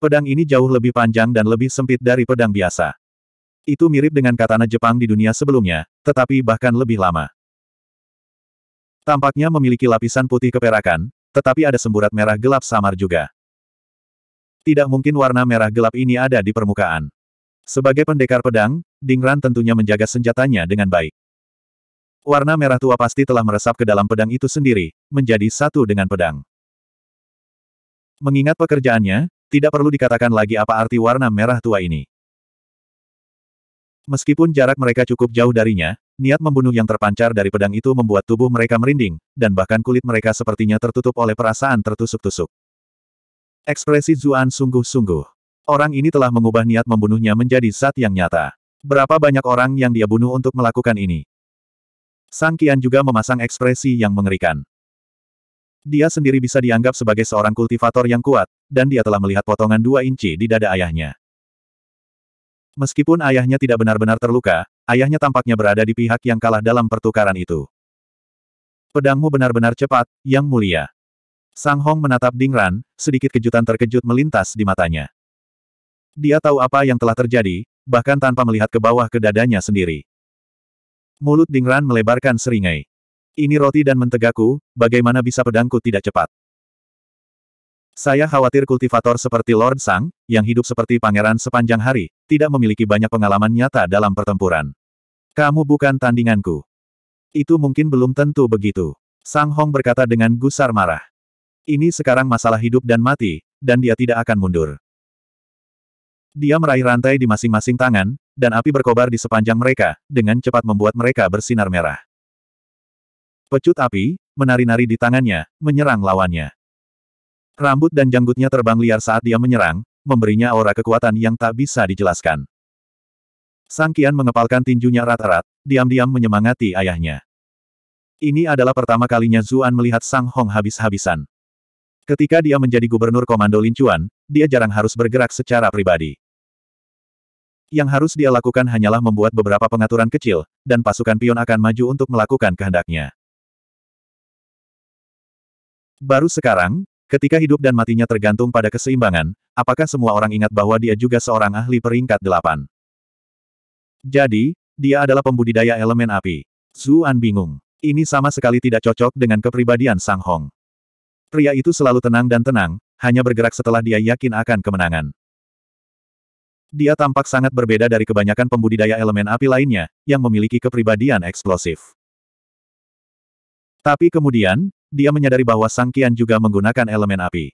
Pedang ini jauh lebih panjang dan lebih sempit dari pedang biasa. Itu mirip dengan katana Jepang di dunia sebelumnya, tetapi bahkan lebih lama. Tampaknya memiliki lapisan putih keperakan, tetapi ada semburat merah gelap samar juga. Tidak mungkin warna merah gelap ini ada di permukaan. Sebagai pendekar pedang, Dingran tentunya menjaga senjatanya dengan baik. Warna merah tua pasti telah meresap ke dalam pedang itu sendiri, menjadi satu dengan pedang. Mengingat pekerjaannya, tidak perlu dikatakan lagi apa arti warna merah tua ini. Meskipun jarak mereka cukup jauh darinya, niat membunuh yang terpancar dari pedang itu membuat tubuh mereka merinding, dan bahkan kulit mereka sepertinya tertutup oleh perasaan tertusuk-tusuk. Ekspresi Zuan sungguh-sungguh. Orang ini telah mengubah niat membunuhnya menjadi saat yang nyata. Berapa banyak orang yang dia bunuh untuk melakukan ini? Sang Kian juga memasang ekspresi yang mengerikan. Dia sendiri bisa dianggap sebagai seorang kultivator yang kuat, dan dia telah melihat potongan dua inci di dada ayahnya. Meskipun ayahnya tidak benar-benar terluka, ayahnya tampaknya berada di pihak yang kalah dalam pertukaran itu. Pedangmu benar-benar cepat, yang mulia. Sang Hong menatap Ding Ran, sedikit kejutan terkejut melintas di matanya. Dia tahu apa yang telah terjadi, bahkan tanpa melihat ke bawah ke dadanya sendiri. Mulut Ding Ran melebarkan seringai. Ini roti dan mentegaku. bagaimana bisa pedangku tidak cepat? Saya khawatir kultivator seperti Lord Sang, yang hidup seperti pangeran sepanjang hari, tidak memiliki banyak pengalaman nyata dalam pertempuran. Kamu bukan tandinganku. Itu mungkin belum tentu begitu. Sang Hong berkata dengan gusar marah. Ini sekarang masalah hidup dan mati, dan dia tidak akan mundur. Dia meraih rantai di masing-masing tangan, dan api berkobar di sepanjang mereka, dengan cepat membuat mereka bersinar merah. Pecut api, menari-nari di tangannya, menyerang lawannya. Rambut dan janggutnya terbang liar saat dia menyerang, memberinya aura kekuatan yang tak bisa dijelaskan. Sang Kian mengepalkan tinjunya rat-rat, diam-diam menyemangati ayahnya. Ini adalah pertama kalinya Zuan melihat Sang Hong habis-habisan. Ketika dia menjadi gubernur Komando Lincuan, dia jarang harus bergerak secara pribadi. Yang harus dia lakukan hanyalah membuat beberapa pengaturan kecil, dan pasukan pion akan maju untuk melakukan kehendaknya. Baru sekarang, Ketika hidup dan matinya tergantung pada keseimbangan, apakah semua orang ingat bahwa dia juga seorang ahli peringkat delapan? Jadi, dia adalah pembudidaya elemen api. Zuan bingung. Ini sama sekali tidak cocok dengan kepribadian Sang Hong. Pria itu selalu tenang dan tenang, hanya bergerak setelah dia yakin akan kemenangan. Dia tampak sangat berbeda dari kebanyakan pembudidaya elemen api lainnya, yang memiliki kepribadian eksplosif. Tapi kemudian, dia menyadari bahwa Sang Kian juga menggunakan elemen api.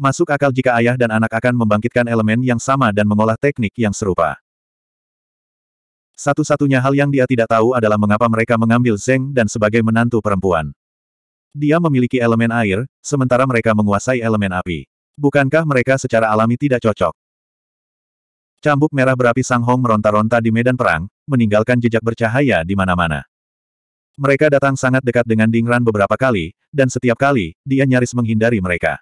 Masuk akal jika ayah dan anak akan membangkitkan elemen yang sama dan mengolah teknik yang serupa. Satu-satunya hal yang dia tidak tahu adalah mengapa mereka mengambil Zeng dan sebagai menantu perempuan. Dia memiliki elemen air, sementara mereka menguasai elemen api. Bukankah mereka secara alami tidak cocok? Cambuk merah berapi Sang Hong meronta-ronta di medan perang, meninggalkan jejak bercahaya di mana-mana. Mereka datang sangat dekat dengan Dingran beberapa kali, dan setiap kali, dia nyaris menghindari mereka.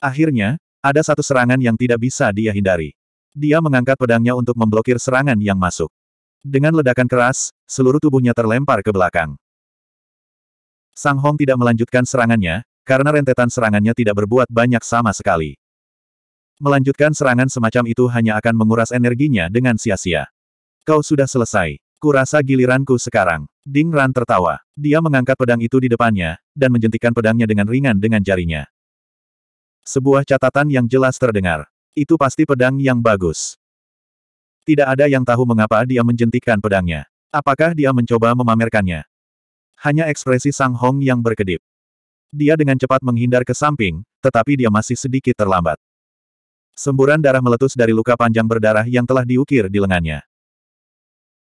Akhirnya, ada satu serangan yang tidak bisa dia hindari. Dia mengangkat pedangnya untuk memblokir serangan yang masuk. Dengan ledakan keras, seluruh tubuhnya terlempar ke belakang. Sang Hong tidak melanjutkan serangannya, karena rentetan serangannya tidak berbuat banyak sama sekali. Melanjutkan serangan semacam itu hanya akan menguras energinya dengan sia-sia. Kau sudah selesai. Kurasa giliranku sekarang. Ding Ran tertawa. Dia mengangkat pedang itu di depannya, dan menjentikan pedangnya dengan ringan dengan jarinya. Sebuah catatan yang jelas terdengar. Itu pasti pedang yang bagus. Tidak ada yang tahu mengapa dia menjentikan pedangnya. Apakah dia mencoba memamerkannya? Hanya ekspresi Sang Hong yang berkedip. Dia dengan cepat menghindar ke samping, tetapi dia masih sedikit terlambat. Semburan darah meletus dari luka panjang berdarah yang telah diukir di lengannya.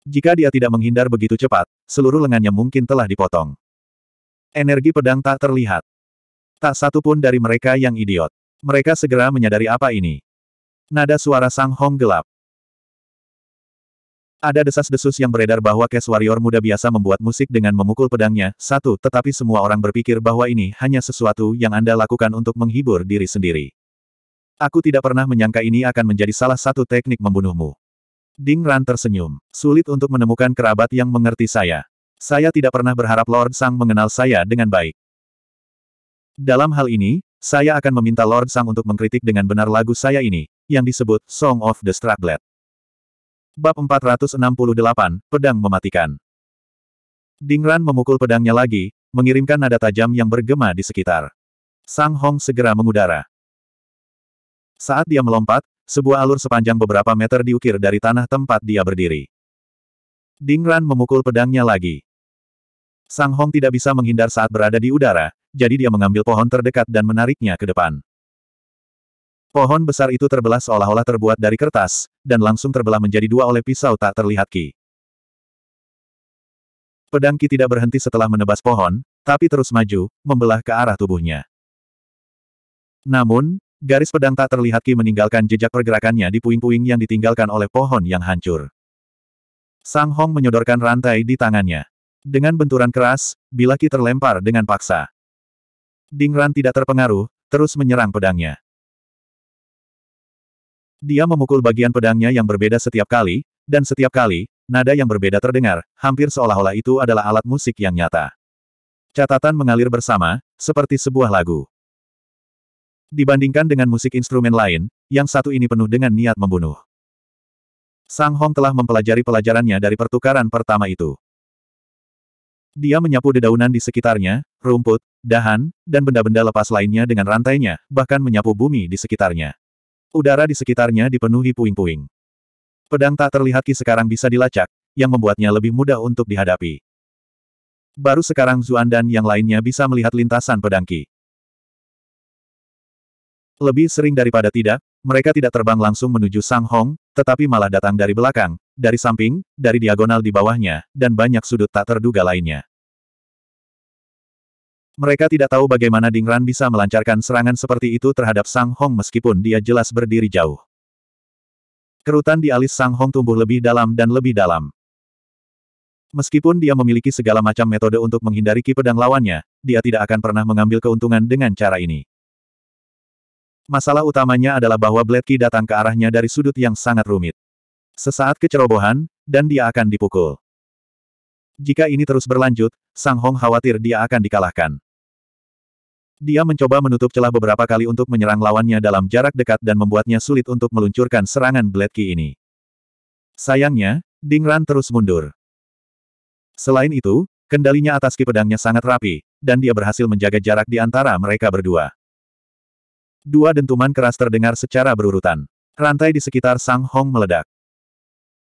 Jika dia tidak menghindar begitu cepat, seluruh lengannya mungkin telah dipotong. Energi pedang tak terlihat. Tak satu pun dari mereka yang idiot. Mereka segera menyadari apa ini. Nada suara Sang Hong gelap. Ada desas-desus yang beredar bahwa Cash Warrior muda biasa membuat musik dengan memukul pedangnya, satu, tetapi semua orang berpikir bahwa ini hanya sesuatu yang Anda lakukan untuk menghibur diri sendiri. Aku tidak pernah menyangka ini akan menjadi salah satu teknik membunuhmu. Ding Ran tersenyum. Sulit untuk menemukan kerabat yang mengerti saya. Saya tidak pernah berharap Lord Sang mengenal saya dengan baik. Dalam hal ini, saya akan meminta Lord Sang untuk mengkritik dengan benar lagu saya ini, yang disebut Song of the Struggled. Bab 468, Pedang Mematikan Dingran memukul pedangnya lagi, mengirimkan nada tajam yang bergema di sekitar. Sang Hong segera mengudara. Saat dia melompat, sebuah alur sepanjang beberapa meter diukir dari tanah tempat dia berdiri. Dingran memukul pedangnya lagi. Sang Hong tidak bisa menghindar saat berada di udara, jadi dia mengambil pohon terdekat dan menariknya ke depan. Pohon besar itu terbelah seolah-olah terbuat dari kertas, dan langsung terbelah menjadi dua oleh pisau tak terlihat Ki. Pedang Ki tidak berhenti setelah menebas pohon, tapi terus maju, membelah ke arah tubuhnya. Namun, Garis pedang tak terlihat Ki meninggalkan jejak pergerakannya di puing-puing yang ditinggalkan oleh pohon yang hancur. Sang Hong menyodorkan rantai di tangannya. Dengan benturan keras, bila Ki terlempar dengan paksa. Ding Ran tidak terpengaruh, terus menyerang pedangnya. Dia memukul bagian pedangnya yang berbeda setiap kali, dan setiap kali, nada yang berbeda terdengar, hampir seolah-olah itu adalah alat musik yang nyata. Catatan mengalir bersama, seperti sebuah lagu. Dibandingkan dengan musik instrumen lain, yang satu ini penuh dengan niat membunuh. Sang Hong telah mempelajari pelajarannya dari pertukaran pertama itu. Dia menyapu dedaunan di sekitarnya, rumput, dahan, dan benda-benda lepas lainnya dengan rantainya, bahkan menyapu bumi di sekitarnya. Udara di sekitarnya dipenuhi puing-puing. Pedang tak terlihat Ki sekarang bisa dilacak, yang membuatnya lebih mudah untuk dihadapi. Baru sekarang Zuan dan yang lainnya bisa melihat lintasan pedang Ki. Lebih sering daripada tidak, mereka tidak terbang langsung menuju Sang Hong, tetapi malah datang dari belakang, dari samping, dari diagonal di bawahnya, dan banyak sudut tak terduga lainnya. Mereka tidak tahu bagaimana Dingran bisa melancarkan serangan seperti itu terhadap Sang Hong meskipun dia jelas berdiri jauh. Kerutan di alis Sang Hong tumbuh lebih dalam dan lebih dalam. Meskipun dia memiliki segala macam metode untuk menghindari ki pedang lawannya, dia tidak akan pernah mengambil keuntungan dengan cara ini. Masalah utamanya adalah bahwa Blade Key datang ke arahnya dari sudut yang sangat rumit. Sesaat kecerobohan, dan dia akan dipukul. Jika ini terus berlanjut, Sang Hong khawatir dia akan dikalahkan. Dia mencoba menutup celah beberapa kali untuk menyerang lawannya dalam jarak dekat dan membuatnya sulit untuk meluncurkan serangan Blade Key ini. Sayangnya, Ding Ran terus mundur. Selain itu, kendalinya atas ki sangat rapi, dan dia berhasil menjaga jarak di antara mereka berdua. Dua dentuman keras terdengar secara berurutan. Rantai di sekitar Sang Hong meledak.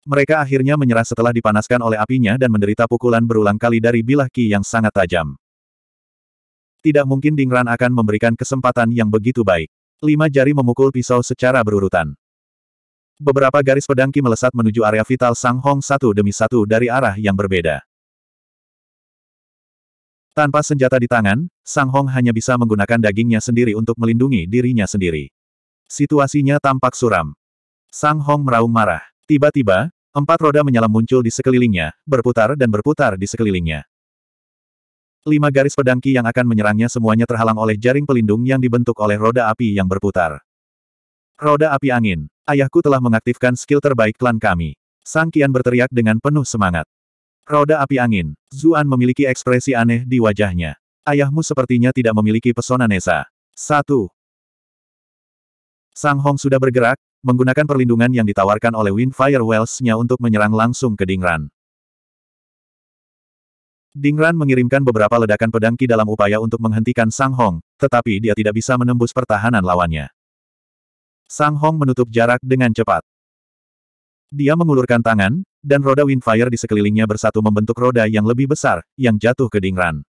Mereka akhirnya menyerah setelah dipanaskan oleh apinya dan menderita pukulan berulang kali dari bilah ki yang sangat tajam. Tidak mungkin Dingran akan memberikan kesempatan yang begitu baik. Lima jari memukul pisau secara berurutan. Beberapa garis pedang ki melesat menuju area vital Sang Hong satu demi satu dari arah yang berbeda. Tanpa senjata di tangan, Sang Hong hanya bisa menggunakan dagingnya sendiri untuk melindungi dirinya sendiri. Situasinya tampak suram. Sang Hong meraung marah. Tiba-tiba, empat roda menyala muncul di sekelilingnya, berputar dan berputar di sekelilingnya. Lima garis pedangki yang akan menyerangnya semuanya terhalang oleh jaring pelindung yang dibentuk oleh roda api yang berputar. Roda api angin. Ayahku telah mengaktifkan skill terbaik klan kami. Sang Kian berteriak dengan penuh semangat. Roda api angin. Zuan memiliki ekspresi aneh di wajahnya. Ayahmu sepertinya tidak memiliki pesona Nesa. Satu. Sang Hong sudah bergerak, menggunakan perlindungan yang ditawarkan oleh Windfire Wells-nya untuk menyerang langsung ke Dingran. Dingran mengirimkan beberapa ledakan pedang Ki dalam upaya untuk menghentikan Sang Hong, tetapi dia tidak bisa menembus pertahanan lawannya. Sang Hong menutup jarak dengan cepat. Dia mengulurkan tangan, dan roda Windfire di sekelilingnya bersatu membentuk roda yang lebih besar, yang jatuh ke Dingran.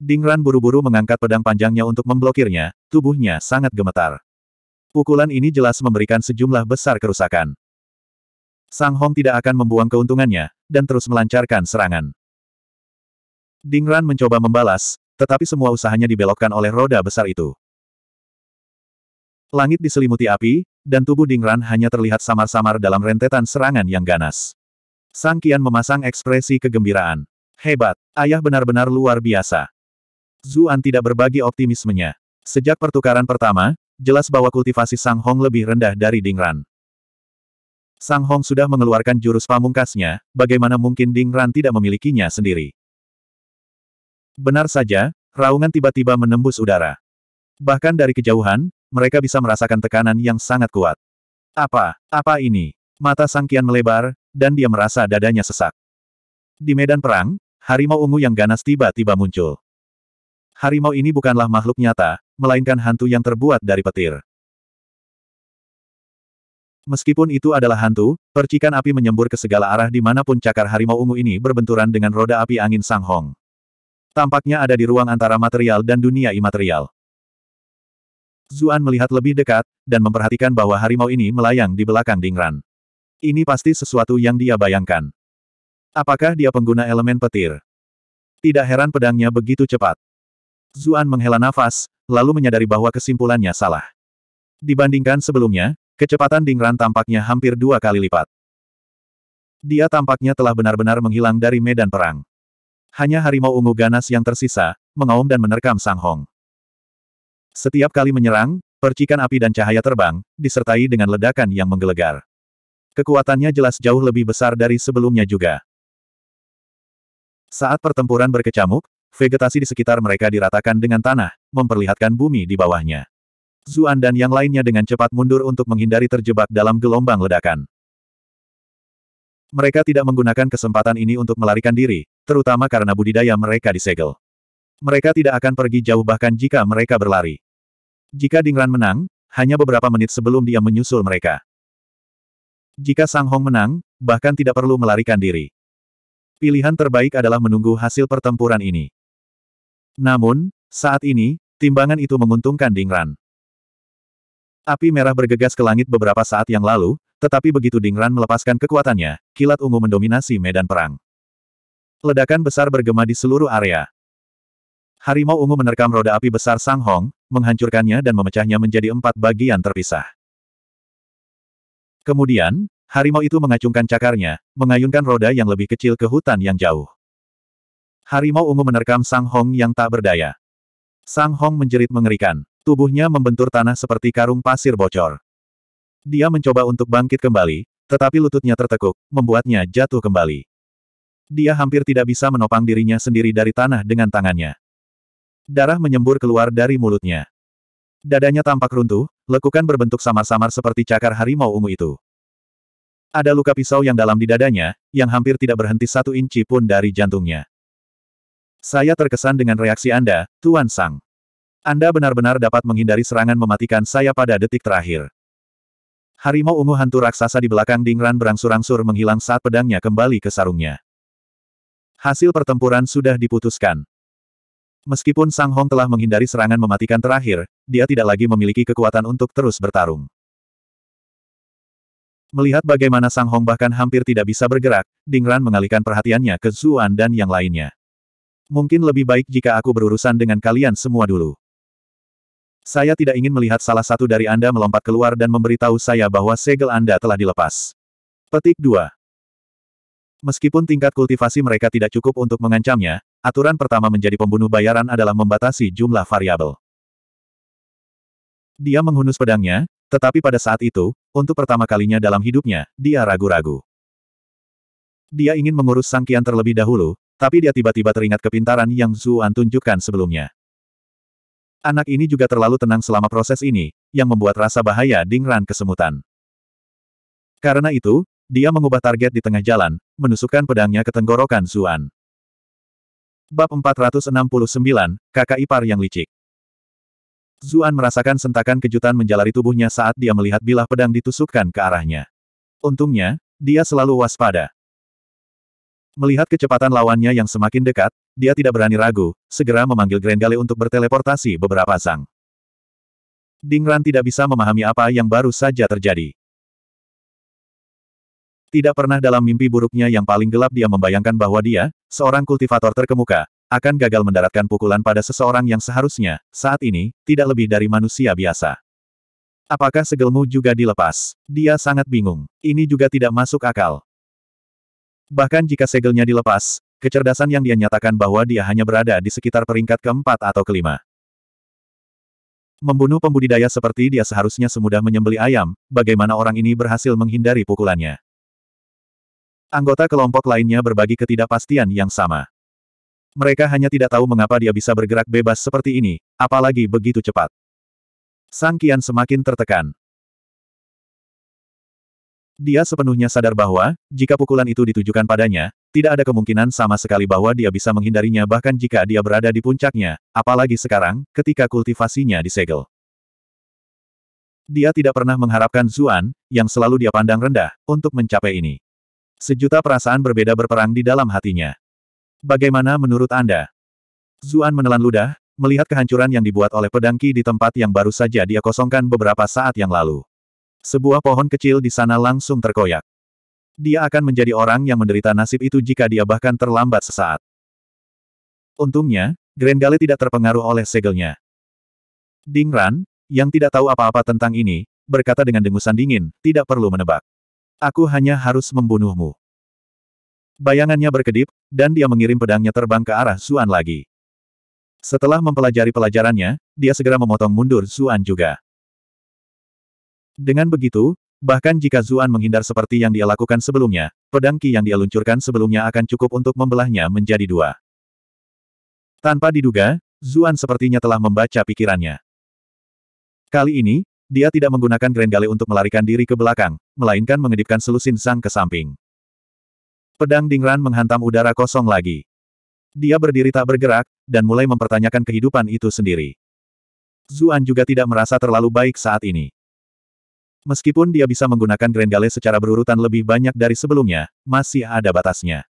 Dingran buru-buru mengangkat pedang panjangnya untuk memblokirnya, tubuhnya sangat gemetar. Pukulan ini jelas memberikan sejumlah besar kerusakan. Sang Hong tidak akan membuang keuntungannya, dan terus melancarkan serangan. Dingran mencoba membalas, tetapi semua usahanya dibelokkan oleh roda besar itu. Langit diselimuti api, dan tubuh Dingran hanya terlihat samar-samar dalam rentetan serangan yang ganas. Sang Kian memasang ekspresi kegembiraan. Hebat, ayah benar-benar luar biasa. Zuan tidak berbagi optimismenya. Sejak pertukaran pertama, jelas bahwa kultivasi Sang Hong lebih rendah dari Dingran. Sang Hong sudah mengeluarkan jurus pamungkasnya, bagaimana mungkin Dingran tidak memilikinya sendiri. Benar saja, raungan tiba-tiba menembus udara. Bahkan dari kejauhan, mereka bisa merasakan tekanan yang sangat kuat. Apa? Apa ini? Mata Sangkian melebar, dan dia merasa dadanya sesak. Di medan perang, harimau ungu yang ganas tiba-tiba muncul. Harimau ini bukanlah makhluk nyata, melainkan hantu yang terbuat dari petir. Meskipun itu adalah hantu, percikan api menyembur ke segala arah di manapun cakar harimau ungu ini berbenturan dengan roda api angin Sang Hong. Tampaknya ada di ruang antara material dan dunia imaterial. Zuan melihat lebih dekat, dan memperhatikan bahwa harimau ini melayang di belakang Dingran. Ini pasti sesuatu yang dia bayangkan. Apakah dia pengguna elemen petir? Tidak heran pedangnya begitu cepat. Zuan menghela nafas, lalu menyadari bahwa kesimpulannya salah. Dibandingkan sebelumnya, kecepatan Dingran tampaknya hampir dua kali lipat. Dia tampaknya telah benar-benar menghilang dari medan perang. Hanya harimau ungu ganas yang tersisa, mengaum dan menerkam Sang Hong. Setiap kali menyerang, percikan api dan cahaya terbang, disertai dengan ledakan yang menggelegar. Kekuatannya jelas jauh lebih besar dari sebelumnya juga. Saat pertempuran berkecamuk, vegetasi di sekitar mereka diratakan dengan tanah, memperlihatkan bumi di bawahnya. Zuan dan yang lainnya dengan cepat mundur untuk menghindari terjebak dalam gelombang ledakan. Mereka tidak menggunakan kesempatan ini untuk melarikan diri, terutama karena budidaya mereka disegel. Mereka tidak akan pergi jauh bahkan jika mereka berlari. Jika Dingran menang, hanya beberapa menit sebelum dia menyusul mereka. Jika Sang Hong menang, bahkan tidak perlu melarikan diri. Pilihan terbaik adalah menunggu hasil pertempuran ini. Namun, saat ini, timbangan itu menguntungkan Dingran. Api merah bergegas ke langit beberapa saat yang lalu, tetapi begitu Dingran melepaskan kekuatannya, kilat ungu mendominasi medan perang. Ledakan besar bergema di seluruh area. Harimau ungu menerkam roda api besar Sang Hong, menghancurkannya dan memecahnya menjadi empat bagian terpisah. Kemudian, harimau itu mengacungkan cakarnya, mengayunkan roda yang lebih kecil ke hutan yang jauh. Harimau ungu menerkam Sang Hong yang tak berdaya. Sang Hong menjerit mengerikan, tubuhnya membentur tanah seperti karung pasir bocor. Dia mencoba untuk bangkit kembali, tetapi lututnya tertekuk, membuatnya jatuh kembali. Dia hampir tidak bisa menopang dirinya sendiri dari tanah dengan tangannya. Darah menyembur keluar dari mulutnya. Dadanya tampak runtuh, lekukan berbentuk samar-samar seperti cakar harimau ungu itu. Ada luka pisau yang dalam di dadanya, yang hampir tidak berhenti satu inci pun dari jantungnya. Saya terkesan dengan reaksi Anda, Tuan Sang. Anda benar-benar dapat menghindari serangan mematikan saya pada detik terakhir. Harimau ungu hantu raksasa di belakang Dingran berangsur-angsur menghilang saat pedangnya kembali ke sarungnya. Hasil pertempuran sudah diputuskan. Meskipun Sang Hong telah menghindari serangan mematikan terakhir, dia tidak lagi memiliki kekuatan untuk terus bertarung. Melihat bagaimana Sang Hong bahkan hampir tidak bisa bergerak, Dingran mengalihkan perhatiannya ke Zuan dan yang lainnya. Mungkin lebih baik jika aku berurusan dengan kalian semua dulu. Saya tidak ingin melihat salah satu dari Anda melompat keluar dan memberitahu saya bahwa segel Anda telah dilepas. Petik 2. Meskipun tingkat kultivasi mereka tidak cukup untuk mengancamnya, aturan pertama menjadi pembunuh bayaran adalah membatasi jumlah variabel. Dia menghunus pedangnya, tetapi pada saat itu, untuk pertama kalinya dalam hidupnya, dia ragu-ragu. Dia ingin mengurus sangkian terlebih dahulu, tapi dia tiba-tiba teringat kepintaran yang Zuan tunjukkan sebelumnya. Anak ini juga terlalu tenang selama proses ini, yang membuat rasa bahaya Ding Dingran kesemutan. Karena itu, dia mengubah target di tengah jalan, menusukkan pedangnya ke tenggorokan Zuan. Bab 469, Kakak Ipar yang licik. Zuan merasakan sentakan kejutan menjalari tubuhnya saat dia melihat bilah pedang ditusukkan ke arahnya. Untungnya, dia selalu waspada. Melihat kecepatan lawannya yang semakin dekat, dia tidak berani ragu, segera memanggil Grendale untuk berteleportasi beberapa sang. Dingran tidak bisa memahami apa yang baru saja terjadi. Tidak pernah dalam mimpi buruknya yang paling gelap dia membayangkan bahwa dia, seorang kultivator terkemuka, akan gagal mendaratkan pukulan pada seseorang yang seharusnya, saat ini, tidak lebih dari manusia biasa. Apakah segelmu juga dilepas? Dia sangat bingung. Ini juga tidak masuk akal. Bahkan jika segelnya dilepas, kecerdasan yang dia nyatakan bahwa dia hanya berada di sekitar peringkat keempat atau kelima. Membunuh pembudidaya seperti dia seharusnya semudah menyembeli ayam, bagaimana orang ini berhasil menghindari pukulannya. Anggota kelompok lainnya berbagi ketidakpastian yang sama. Mereka hanya tidak tahu mengapa dia bisa bergerak bebas seperti ini, apalagi begitu cepat. Sang Kian semakin tertekan. Dia sepenuhnya sadar bahwa, jika pukulan itu ditujukan padanya, tidak ada kemungkinan sama sekali bahwa dia bisa menghindarinya bahkan jika dia berada di puncaknya, apalagi sekarang, ketika kultivasinya disegel. Dia tidak pernah mengharapkan Zuan, yang selalu dia pandang rendah, untuk mencapai ini. Sejuta perasaan berbeda berperang di dalam hatinya. Bagaimana menurut Anda? Zuan menelan ludah, melihat kehancuran yang dibuat oleh pedangki di tempat yang baru saja dia kosongkan beberapa saat yang lalu. Sebuah pohon kecil di sana langsung terkoyak. Dia akan menjadi orang yang menderita nasib itu jika dia bahkan terlambat sesaat. Untungnya, Gale tidak terpengaruh oleh segelnya. Dingran, yang tidak tahu apa-apa tentang ini, berkata dengan dengusan dingin, tidak perlu menebak. Aku hanya harus membunuhmu. Bayangannya berkedip, dan dia mengirim pedangnya terbang ke arah Suan lagi. Setelah mempelajari pelajarannya, dia segera memotong mundur Suan juga. Dengan begitu, bahkan jika Zuan menghindar seperti yang dia lakukan sebelumnya, pedang Ki yang dia luncurkan sebelumnya akan cukup untuk membelahnya menjadi dua. Tanpa diduga, Zuan sepertinya telah membaca pikirannya. Kali ini, dia tidak menggunakan Grenggale untuk melarikan diri ke belakang, melainkan mengedipkan selusin sang ke samping. Pedang Dingran menghantam udara kosong lagi. Dia berdiri tak bergerak, dan mulai mempertanyakan kehidupan itu sendiri. Zuan juga tidak merasa terlalu baik saat ini. Meskipun dia bisa menggunakan Grenggale secara berurutan lebih banyak dari sebelumnya, masih ada batasnya.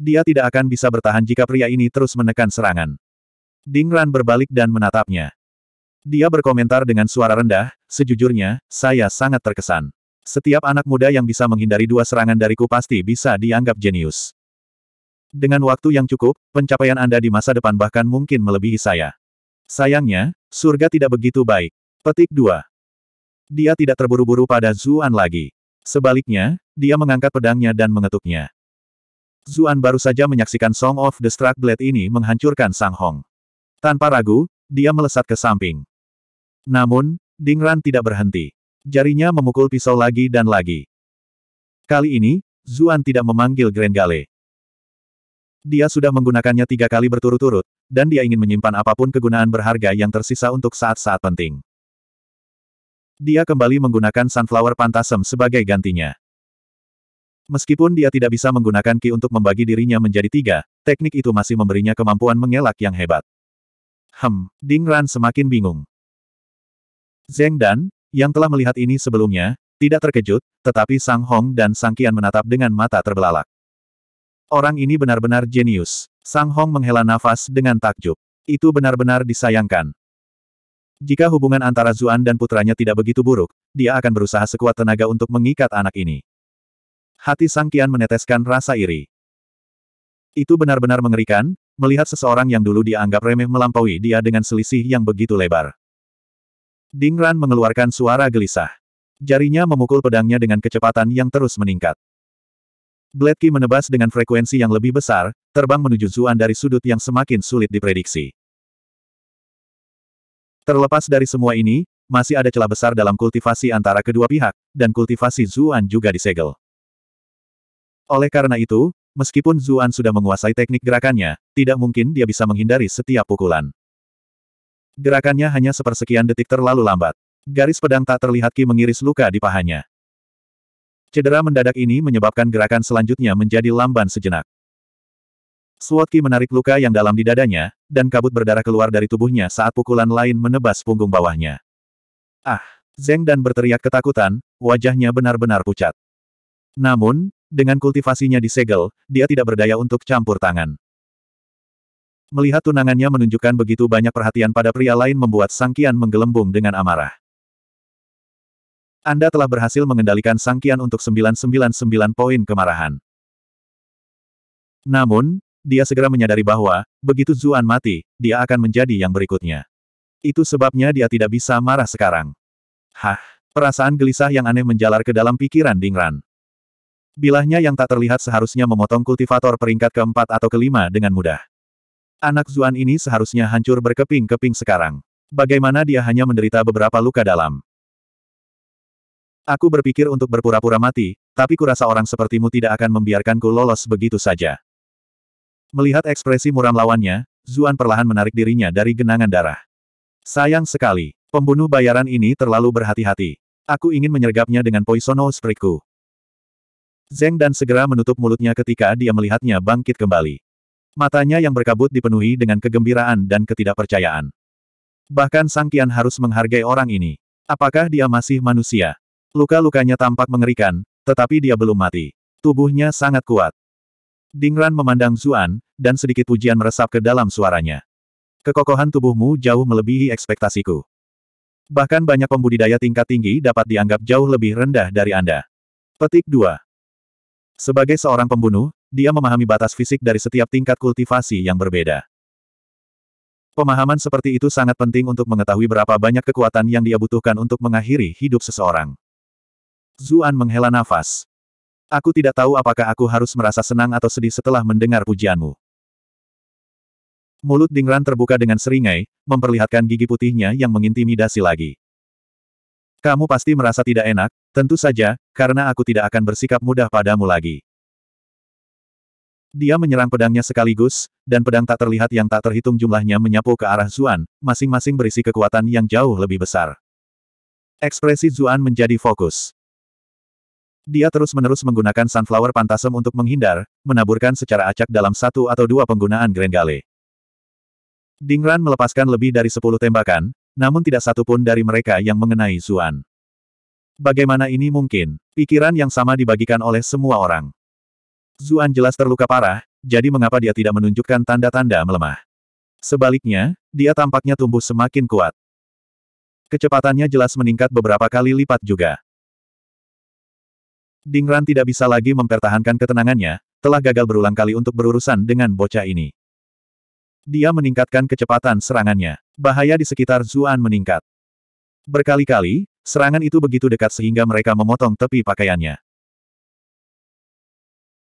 Dia tidak akan bisa bertahan jika pria ini terus menekan serangan. Dingran berbalik dan menatapnya. Dia berkomentar dengan suara rendah, sejujurnya, saya sangat terkesan. Setiap anak muda yang bisa menghindari dua serangan dariku pasti bisa dianggap jenius. Dengan waktu yang cukup, pencapaian Anda di masa depan bahkan mungkin melebihi saya. Sayangnya, surga tidak begitu baik. Petik 2. Dia tidak terburu-buru pada Zuan lagi. Sebaliknya, dia mengangkat pedangnya dan mengetuknya. Zuan baru saja menyaksikan Song of the Struck Blade ini menghancurkan Sang Hong. Tanpa ragu, dia melesat ke samping. Namun, Dingran tidak berhenti. Jarinya memukul pisau lagi dan lagi. Kali ini, Zuan tidak memanggil Grand Gale. Dia sudah menggunakannya tiga kali berturut-turut, dan dia ingin menyimpan apapun kegunaan berharga yang tersisa untuk saat-saat penting. Dia kembali menggunakan Sunflower Pantasem sebagai gantinya. Meskipun dia tidak bisa menggunakan Ki untuk membagi dirinya menjadi tiga, teknik itu masih memberinya kemampuan mengelak yang hebat. Hem, Ding Ran semakin bingung. Zeng Dan, yang telah melihat ini sebelumnya, tidak terkejut, tetapi Sang Hong dan Sang Kian menatap dengan mata terbelalak. Orang ini benar-benar jenius. Sang Hong menghela nafas dengan takjub. Itu benar-benar disayangkan. Jika hubungan antara Zuan dan putranya tidak begitu buruk, dia akan berusaha sekuat tenaga untuk mengikat anak ini. Hati Sang Kian meneteskan rasa iri. Itu benar-benar mengerikan, melihat seseorang yang dulu dianggap remeh melampaui dia dengan selisih yang begitu lebar. Ding Ran mengeluarkan suara gelisah. Jarinya memukul pedangnya dengan kecepatan yang terus meningkat. Blade Qi menebas dengan frekuensi yang lebih besar, terbang menuju Zuan dari sudut yang semakin sulit diprediksi. Terlepas dari semua ini, masih ada celah besar dalam kultivasi antara kedua pihak, dan kultivasi Zuan juga disegel. Oleh karena itu, meskipun Zuan sudah menguasai teknik gerakannya, tidak mungkin dia bisa menghindari setiap pukulan. Gerakannya hanya sepersekian detik terlalu lambat. Garis pedang tak terlihat Ki mengiris luka di pahanya. Cedera mendadak ini menyebabkan gerakan selanjutnya menjadi lamban sejenak. Suat Ki menarik luka yang dalam di dadanya, dan kabut berdarah keluar dari tubuhnya saat pukulan lain menebas punggung bawahnya. Ah! Zeng dan berteriak ketakutan, wajahnya benar-benar pucat. Namun, dengan kultivasinya disegel, dia tidak berdaya untuk campur tangan. Melihat tunangannya menunjukkan begitu banyak perhatian pada pria lain membuat Sang Kian menggelembung dengan amarah. Anda telah berhasil mengendalikan Sang Kian untuk 999 poin kemarahan. Namun, dia segera menyadari bahwa, begitu Zuan mati, dia akan menjadi yang berikutnya. Itu sebabnya dia tidak bisa marah sekarang. Hah, perasaan gelisah yang aneh menjalar ke dalam pikiran Dingran. Bilahnya yang tak terlihat seharusnya memotong kultivator peringkat keempat atau kelima dengan mudah. Anak Zuan ini seharusnya hancur berkeping-keping sekarang. Bagaimana dia hanya menderita beberapa luka dalam. Aku berpikir untuk berpura-pura mati, tapi kurasa orang sepertimu tidak akan membiarkanku lolos begitu saja. Melihat ekspresi muram lawannya, Zuan perlahan menarik dirinya dari genangan darah. Sayang sekali, pembunuh bayaran ini terlalu berhati-hati. Aku ingin menyergapnya dengan poisono sprikku. Zeng dan segera menutup mulutnya ketika dia melihatnya bangkit kembali. Matanya yang berkabut dipenuhi dengan kegembiraan dan ketidakpercayaan. Bahkan Sang Kian harus menghargai orang ini. Apakah dia masih manusia? Luka-lukanya tampak mengerikan, tetapi dia belum mati. Tubuhnya sangat kuat. Dingran memandang Zuan, dan sedikit pujian meresap ke dalam suaranya. Kekokohan tubuhmu jauh melebihi ekspektasiku. Bahkan banyak pembudidaya tingkat tinggi dapat dianggap jauh lebih rendah dari Anda. Petik 2. Sebagai seorang pembunuh, dia memahami batas fisik dari setiap tingkat kultivasi yang berbeda. Pemahaman seperti itu sangat penting untuk mengetahui berapa banyak kekuatan yang dia butuhkan untuk mengakhiri hidup seseorang. Zuan menghela nafas. Aku tidak tahu apakah aku harus merasa senang atau sedih setelah mendengar pujianmu. Mulut Dingran terbuka dengan seringai, memperlihatkan gigi putihnya yang mengintimidasi lagi. Kamu pasti merasa tidak enak, tentu saja, karena aku tidak akan bersikap mudah padamu lagi. Dia menyerang pedangnya sekaligus, dan pedang tak terlihat yang tak terhitung jumlahnya menyapu ke arah Zuan, masing-masing berisi kekuatan yang jauh lebih besar. Ekspresi Zuan menjadi fokus. Dia terus-menerus menggunakan Sunflower Pantasem untuk menghindar, menaburkan secara acak dalam satu atau dua penggunaan Grengale. Dingran melepaskan lebih dari sepuluh tembakan, namun tidak satu pun dari mereka yang mengenai Zuan. Bagaimana ini mungkin? Pikiran yang sama dibagikan oleh semua orang. Zuan jelas terluka parah, jadi mengapa dia tidak menunjukkan tanda-tanda melemah. Sebaliknya, dia tampaknya tumbuh semakin kuat. Kecepatannya jelas meningkat beberapa kali lipat juga. Dingran tidak bisa lagi mempertahankan ketenangannya, telah gagal berulang kali untuk berurusan dengan bocah ini. Dia meningkatkan kecepatan serangannya. Bahaya di sekitar Zuan meningkat. Berkali-kali, serangan itu begitu dekat sehingga mereka memotong tepi pakaiannya.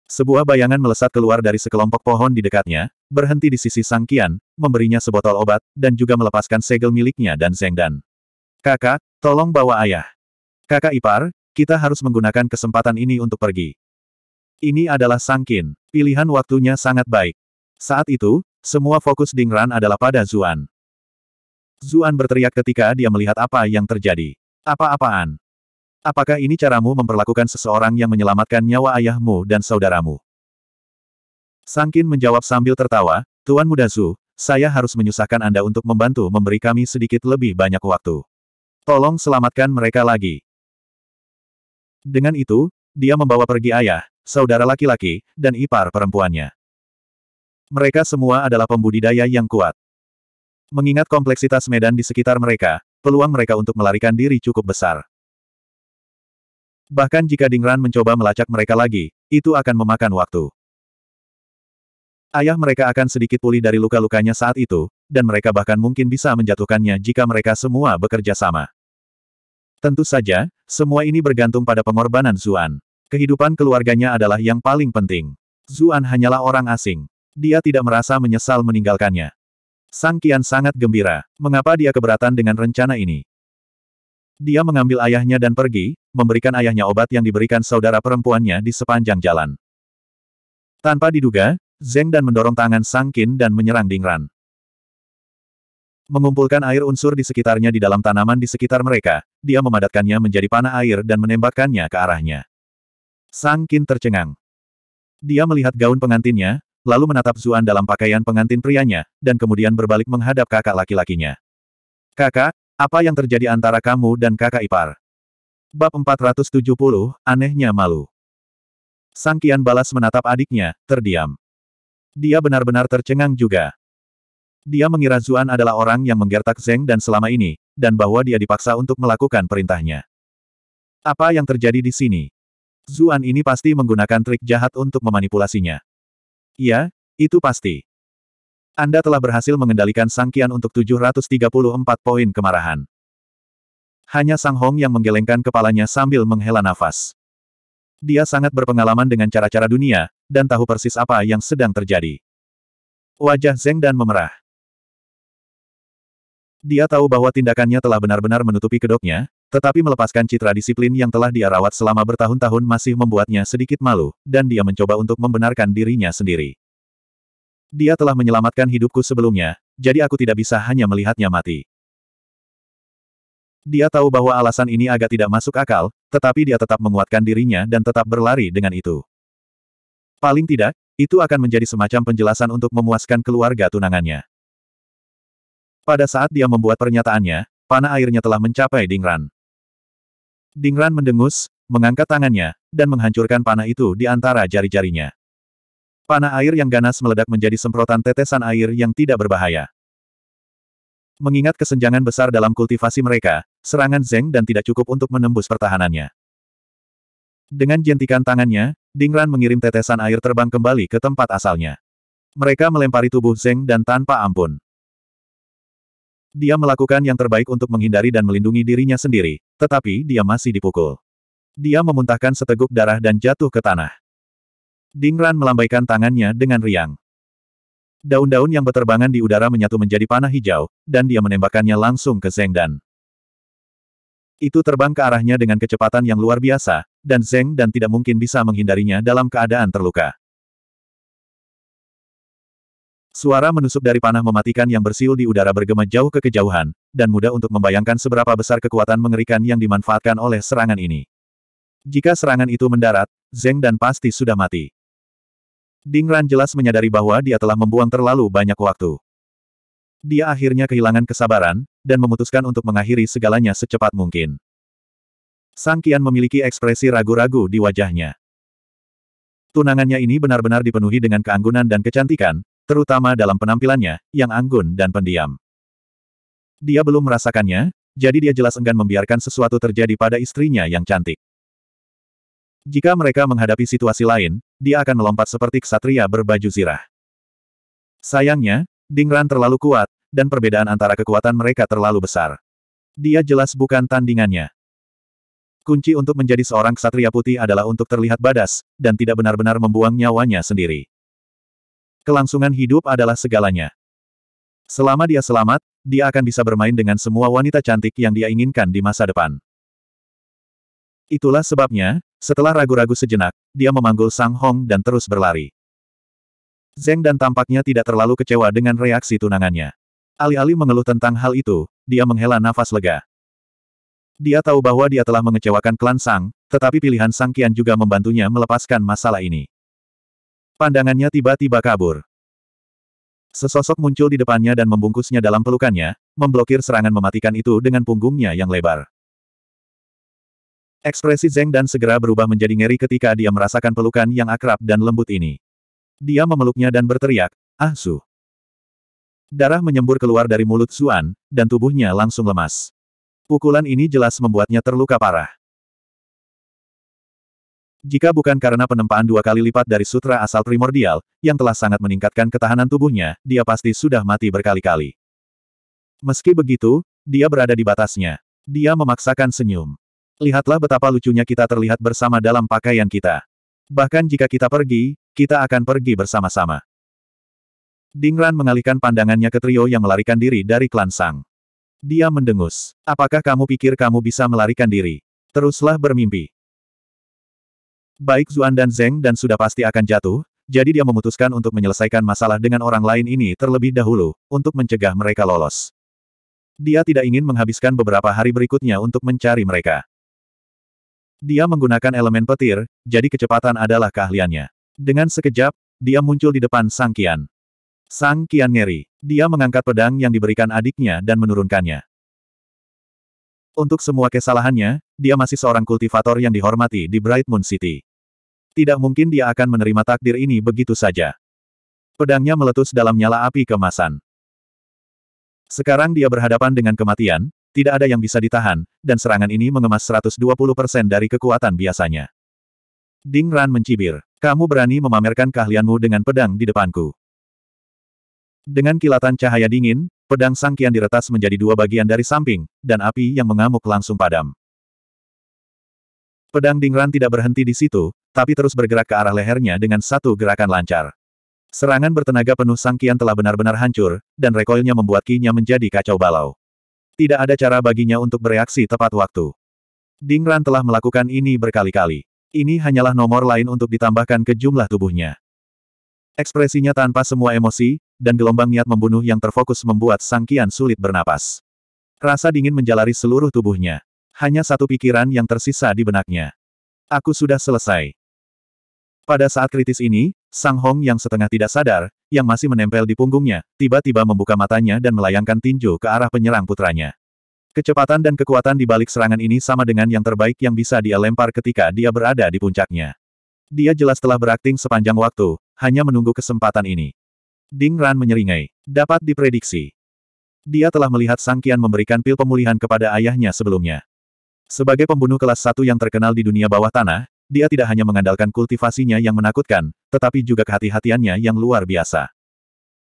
Sebuah bayangan melesat keluar dari sekelompok pohon di dekatnya, berhenti di sisi Sang Qian, memberinya sebotol obat, dan juga melepaskan segel miliknya dan Zeng Dan. Kakak, tolong bawa ayah. Kakak ipar, kita harus menggunakan kesempatan ini untuk pergi. Ini adalah Sang Qin. Pilihan waktunya sangat baik. Saat itu, semua fokus Dingran adalah pada Zuan. Zuan berteriak ketika dia melihat apa yang terjadi. Apa-apaan? Apakah ini caramu memperlakukan seseorang yang menyelamatkan nyawa ayahmu dan saudaramu? Sangkin menjawab sambil tertawa, Tuan Muda Zhu, saya harus menyusahkan Anda untuk membantu memberi kami sedikit lebih banyak waktu. Tolong selamatkan mereka lagi. Dengan itu, dia membawa pergi ayah, saudara laki-laki, dan ipar perempuannya. Mereka semua adalah pembudidaya yang kuat. Mengingat kompleksitas medan di sekitar mereka, peluang mereka untuk melarikan diri cukup besar. Bahkan jika Dingran mencoba melacak mereka lagi, itu akan memakan waktu. Ayah mereka akan sedikit pulih dari luka-lukanya saat itu, dan mereka bahkan mungkin bisa menjatuhkannya jika mereka semua bekerja sama. Tentu saja, semua ini bergantung pada pengorbanan Zuan. Kehidupan keluarganya adalah yang paling penting. Zuan hanyalah orang asing. Dia tidak merasa menyesal meninggalkannya. Sang Kian sangat gembira. Mengapa dia keberatan dengan rencana ini? Dia mengambil ayahnya dan pergi, memberikan ayahnya obat yang diberikan saudara perempuannya di sepanjang jalan. Tanpa diduga, Zeng dan mendorong tangan Sangkin dan menyerang Dingran. Mengumpulkan air unsur di sekitarnya di dalam tanaman di sekitar mereka, dia memadatkannya menjadi panah air dan menembakkannya ke arahnya. Sang Sangkin tercengang. Dia melihat gaun pengantinnya, lalu menatap Zuan dalam pakaian pengantin prianya, dan kemudian berbalik menghadap kakak laki-lakinya. Kakak, apa yang terjadi antara kamu dan kakak ipar? Bab 470, anehnya malu. Sang Kian balas menatap adiknya, terdiam. Dia benar-benar tercengang juga. Dia mengira Zuan adalah orang yang menggertak Zeng dan selama ini, dan bahwa dia dipaksa untuk melakukan perintahnya. Apa yang terjadi di sini? Zuan ini pasti menggunakan trik jahat untuk memanipulasinya. Iya, itu pasti. Anda telah berhasil mengendalikan Sang Kian untuk 734 poin kemarahan. Hanya Sang Hong yang menggelengkan kepalanya sambil menghela nafas. Dia sangat berpengalaman dengan cara-cara dunia, dan tahu persis apa yang sedang terjadi. Wajah Zeng Dan memerah. Dia tahu bahwa tindakannya telah benar-benar menutupi kedoknya, tetapi melepaskan citra disiplin yang telah dia rawat selama bertahun-tahun masih membuatnya sedikit malu, dan dia mencoba untuk membenarkan dirinya sendiri. Dia telah menyelamatkan hidupku sebelumnya, jadi aku tidak bisa hanya melihatnya mati. Dia tahu bahwa alasan ini agak tidak masuk akal, tetapi dia tetap menguatkan dirinya dan tetap berlari dengan itu. Paling tidak, itu akan menjadi semacam penjelasan untuk memuaskan keluarga tunangannya. Pada saat dia membuat pernyataannya, panah airnya telah mencapai Dingran. Dingran mendengus, mengangkat tangannya, dan menghancurkan panah itu di antara jari-jarinya. Panah air yang ganas meledak menjadi semprotan tetesan air yang tidak berbahaya. Mengingat kesenjangan besar dalam kultivasi mereka, serangan Zeng dan tidak cukup untuk menembus pertahanannya. Dengan jentikan tangannya, Dingran mengirim tetesan air terbang kembali ke tempat asalnya. Mereka melempari tubuh Zeng dan tanpa ampun. Dia melakukan yang terbaik untuk menghindari dan melindungi dirinya sendiri, tetapi dia masih dipukul. Dia memuntahkan seteguk darah dan jatuh ke tanah. Dingran melambaikan tangannya dengan riang. Daun-daun yang berterbangan di udara menyatu menjadi panah hijau, dan dia menembakkannya langsung ke Zeng Dan. Itu terbang ke arahnya dengan kecepatan yang luar biasa, dan Zeng Dan tidak mungkin bisa menghindarinya dalam keadaan terluka. Suara menusuk dari panah mematikan yang bersiul di udara bergema jauh ke kejauhan, dan mudah untuk membayangkan seberapa besar kekuatan mengerikan yang dimanfaatkan oleh serangan ini. Jika serangan itu mendarat, Zeng Dan pasti sudah mati. Ding Ran jelas menyadari bahwa dia telah membuang terlalu banyak waktu. Dia akhirnya kehilangan kesabaran, dan memutuskan untuk mengakhiri segalanya secepat mungkin. Sang Kian memiliki ekspresi ragu-ragu di wajahnya. Tunangannya ini benar-benar dipenuhi dengan keanggunan dan kecantikan, terutama dalam penampilannya, yang anggun dan pendiam. Dia belum merasakannya, jadi dia jelas enggan membiarkan sesuatu terjadi pada istrinya yang cantik. Jika mereka menghadapi situasi lain, dia akan melompat seperti ksatria berbaju zirah. Sayangnya, Dingran terlalu kuat, dan perbedaan antara kekuatan mereka terlalu besar. Dia jelas bukan tandingannya. Kunci untuk menjadi seorang ksatria putih adalah untuk terlihat badas, dan tidak benar-benar membuang nyawanya sendiri. Kelangsungan hidup adalah segalanya. Selama dia selamat, dia akan bisa bermain dengan semua wanita cantik yang dia inginkan di masa depan. Itulah sebabnya, setelah ragu-ragu sejenak, dia memanggul Sang Hong dan terus berlari. Zeng dan tampaknya tidak terlalu kecewa dengan reaksi tunangannya. Alih-alih mengeluh tentang hal itu, dia menghela nafas lega. Dia tahu bahwa dia telah mengecewakan klan Sang, tetapi pilihan Sang Kian juga membantunya melepaskan masalah ini. Pandangannya tiba-tiba kabur. Sesosok muncul di depannya dan membungkusnya dalam pelukannya, memblokir serangan mematikan itu dengan punggungnya yang lebar. Ekspresi Zeng dan segera berubah menjadi ngeri ketika dia merasakan pelukan yang akrab dan lembut ini. Dia memeluknya dan berteriak, Ah Su! Darah menyembur keluar dari mulut Zuan, dan tubuhnya langsung lemas. Pukulan ini jelas membuatnya terluka parah. Jika bukan karena penempaan dua kali lipat dari sutra asal primordial, yang telah sangat meningkatkan ketahanan tubuhnya, dia pasti sudah mati berkali-kali. Meski begitu, dia berada di batasnya. Dia memaksakan senyum. Lihatlah betapa lucunya kita terlihat bersama dalam pakaian kita. Bahkan jika kita pergi, kita akan pergi bersama-sama. Dingran mengalihkan pandangannya ke trio yang melarikan diri dari klan Sang. Dia mendengus. Apakah kamu pikir kamu bisa melarikan diri? Teruslah bermimpi. Baik Zuan dan Zeng dan sudah pasti akan jatuh, jadi dia memutuskan untuk menyelesaikan masalah dengan orang lain ini terlebih dahulu, untuk mencegah mereka lolos. Dia tidak ingin menghabiskan beberapa hari berikutnya untuk mencari mereka. Dia menggunakan elemen petir, jadi kecepatan adalah keahliannya. Dengan sekejap, dia muncul di depan Sang Kian. Sang Kian ngeri. Dia mengangkat pedang yang diberikan adiknya dan menurunkannya. Untuk semua kesalahannya, dia masih seorang kultivator yang dihormati di Bright Moon City. Tidak mungkin dia akan menerima takdir ini begitu saja. Pedangnya meletus dalam nyala api kemasan. Sekarang dia berhadapan dengan kematian, tidak ada yang bisa ditahan, dan serangan ini mengemas 120% dari kekuatan biasanya. Ding Ran mencibir. Kamu berani memamerkan keahlianmu dengan pedang di depanku. Dengan kilatan cahaya dingin, pedang sangkian diretas menjadi dua bagian dari samping, dan api yang mengamuk langsung padam. Pedang Ding Ran tidak berhenti di situ, tapi terus bergerak ke arah lehernya dengan satu gerakan lancar. Serangan bertenaga penuh sangkian telah benar-benar hancur, dan recoilnya membuat kinya menjadi kacau balau. Tidak ada cara baginya untuk bereaksi tepat waktu. Dingran telah melakukan ini berkali-kali. Ini hanyalah nomor lain untuk ditambahkan ke jumlah tubuhnya. Ekspresinya tanpa semua emosi, dan gelombang niat membunuh yang terfokus membuat Sang Kian sulit bernapas. Rasa dingin menjalari seluruh tubuhnya. Hanya satu pikiran yang tersisa di benaknya. Aku sudah selesai. Pada saat kritis ini, Sang Hong yang setengah tidak sadar, yang masih menempel di punggungnya, tiba-tiba membuka matanya dan melayangkan tinju ke arah penyerang putranya. Kecepatan dan kekuatan di balik serangan ini sama dengan yang terbaik yang bisa dia lempar ketika dia berada di puncaknya. Dia jelas telah berakting sepanjang waktu, hanya menunggu kesempatan ini. Ding Ran menyeringai. Dapat diprediksi. Dia telah melihat Sang Kian memberikan pil pemulihan kepada ayahnya sebelumnya. Sebagai pembunuh kelas satu yang terkenal di dunia bawah tanah, dia tidak hanya mengandalkan kultivasinya yang menakutkan, tetapi juga kehati-hatiannya yang luar biasa.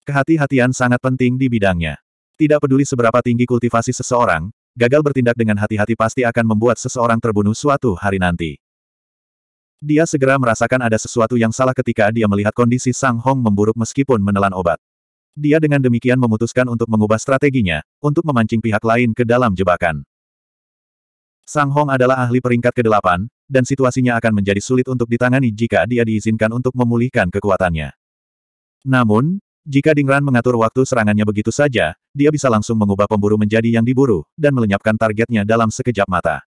Kehati-hatian sangat penting di bidangnya. Tidak peduli seberapa tinggi kultivasi seseorang, gagal bertindak dengan hati-hati pasti akan membuat seseorang terbunuh suatu hari nanti. Dia segera merasakan ada sesuatu yang salah ketika dia melihat kondisi Sang Hong memburuk meskipun menelan obat. Dia dengan demikian memutuskan untuk mengubah strateginya, untuk memancing pihak lain ke dalam jebakan. Sang Hong adalah ahli peringkat ke-8, dan situasinya akan menjadi sulit untuk ditangani jika dia diizinkan untuk memulihkan kekuatannya. Namun, jika Dingran mengatur waktu serangannya begitu saja, dia bisa langsung mengubah pemburu menjadi yang diburu, dan melenyapkan targetnya dalam sekejap mata.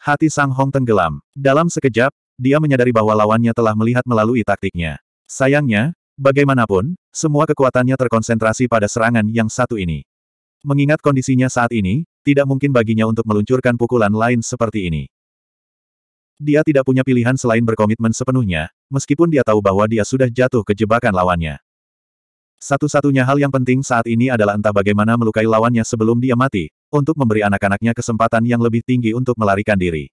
Hati Sang Hong tenggelam. Dalam sekejap, dia menyadari bahwa lawannya telah melihat melalui taktiknya. Sayangnya, bagaimanapun, semua kekuatannya terkonsentrasi pada serangan yang satu ini. Mengingat kondisinya saat ini, tidak mungkin baginya untuk meluncurkan pukulan lain seperti ini. Dia tidak punya pilihan selain berkomitmen sepenuhnya, meskipun dia tahu bahwa dia sudah jatuh ke jebakan lawannya. Satu-satunya hal yang penting saat ini adalah entah bagaimana melukai lawannya sebelum dia mati, untuk memberi anak-anaknya kesempatan yang lebih tinggi untuk melarikan diri.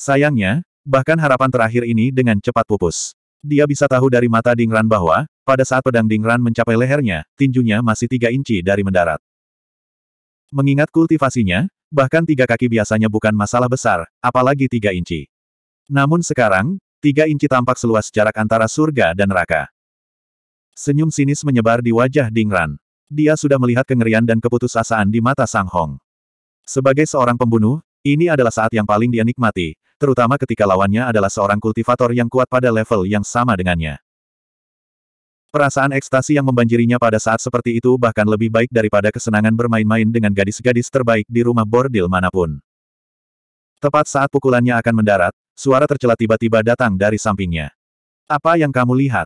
Sayangnya, bahkan harapan terakhir ini dengan cepat pupus. Dia bisa tahu dari mata Dingran bahwa, pada saat pedang Dingran mencapai lehernya, tinjunya masih tiga inci dari mendarat. Mengingat kultivasinya, bahkan tiga kaki biasanya bukan masalah besar, apalagi tiga inci. Namun sekarang, tiga inci tampak seluas jarak antara surga dan neraka. Senyum sinis menyebar di wajah Dingran. Dia sudah melihat kengerian dan keputusasaan di mata Sang Hong. Sebagai seorang pembunuh, ini adalah saat yang paling dia nikmati, terutama ketika lawannya adalah seorang kultivator yang kuat pada level yang sama dengannya. Perasaan ekstasi yang membanjirinya pada saat seperti itu bahkan lebih baik daripada kesenangan bermain-main dengan gadis-gadis terbaik di rumah bordil manapun. Tepat saat pukulannya akan mendarat, suara tercela tiba-tiba datang dari sampingnya. Apa yang kamu lihat?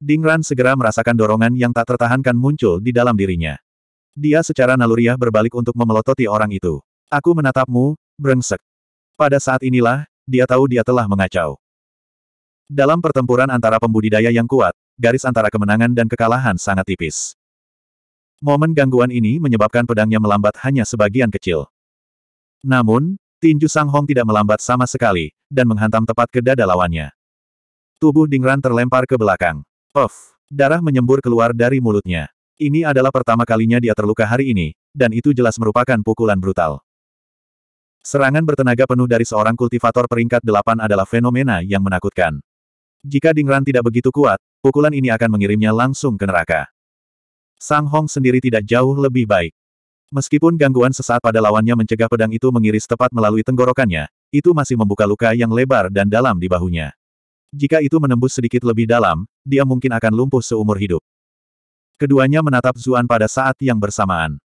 Dingran segera merasakan dorongan yang tak tertahankan muncul di dalam dirinya. Dia secara naluriah berbalik untuk memelototi orang itu. Aku menatapmu, brengsek. Pada saat inilah, dia tahu dia telah mengacau. Dalam pertempuran antara pembudidaya yang kuat, garis antara kemenangan dan kekalahan sangat tipis. Momen gangguan ini menyebabkan pedangnya melambat hanya sebagian kecil. Namun, tinju Sang Hong tidak melambat sama sekali, dan menghantam tepat ke dada lawannya. Tubuh Dingran terlempar ke belakang. Puff! Darah menyembur keluar dari mulutnya. Ini adalah pertama kalinya dia terluka hari ini, dan itu jelas merupakan pukulan brutal. Serangan bertenaga penuh dari seorang kultivator peringkat delapan adalah fenomena yang menakutkan. Jika Dingran tidak begitu kuat, pukulan ini akan mengirimnya langsung ke neraka. Sang Hong sendiri tidak jauh lebih baik. Meskipun gangguan sesaat pada lawannya mencegah pedang itu mengiris tepat melalui tenggorokannya, itu masih membuka luka yang lebar dan dalam di bahunya. Jika itu menembus sedikit lebih dalam, dia mungkin akan lumpuh seumur hidup. Keduanya menatap Zuan pada saat yang bersamaan.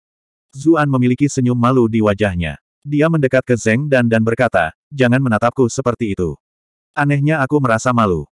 Zuan memiliki senyum malu di wajahnya. Dia mendekat ke Zeng Dan dan berkata, jangan menatapku seperti itu. Anehnya aku merasa malu.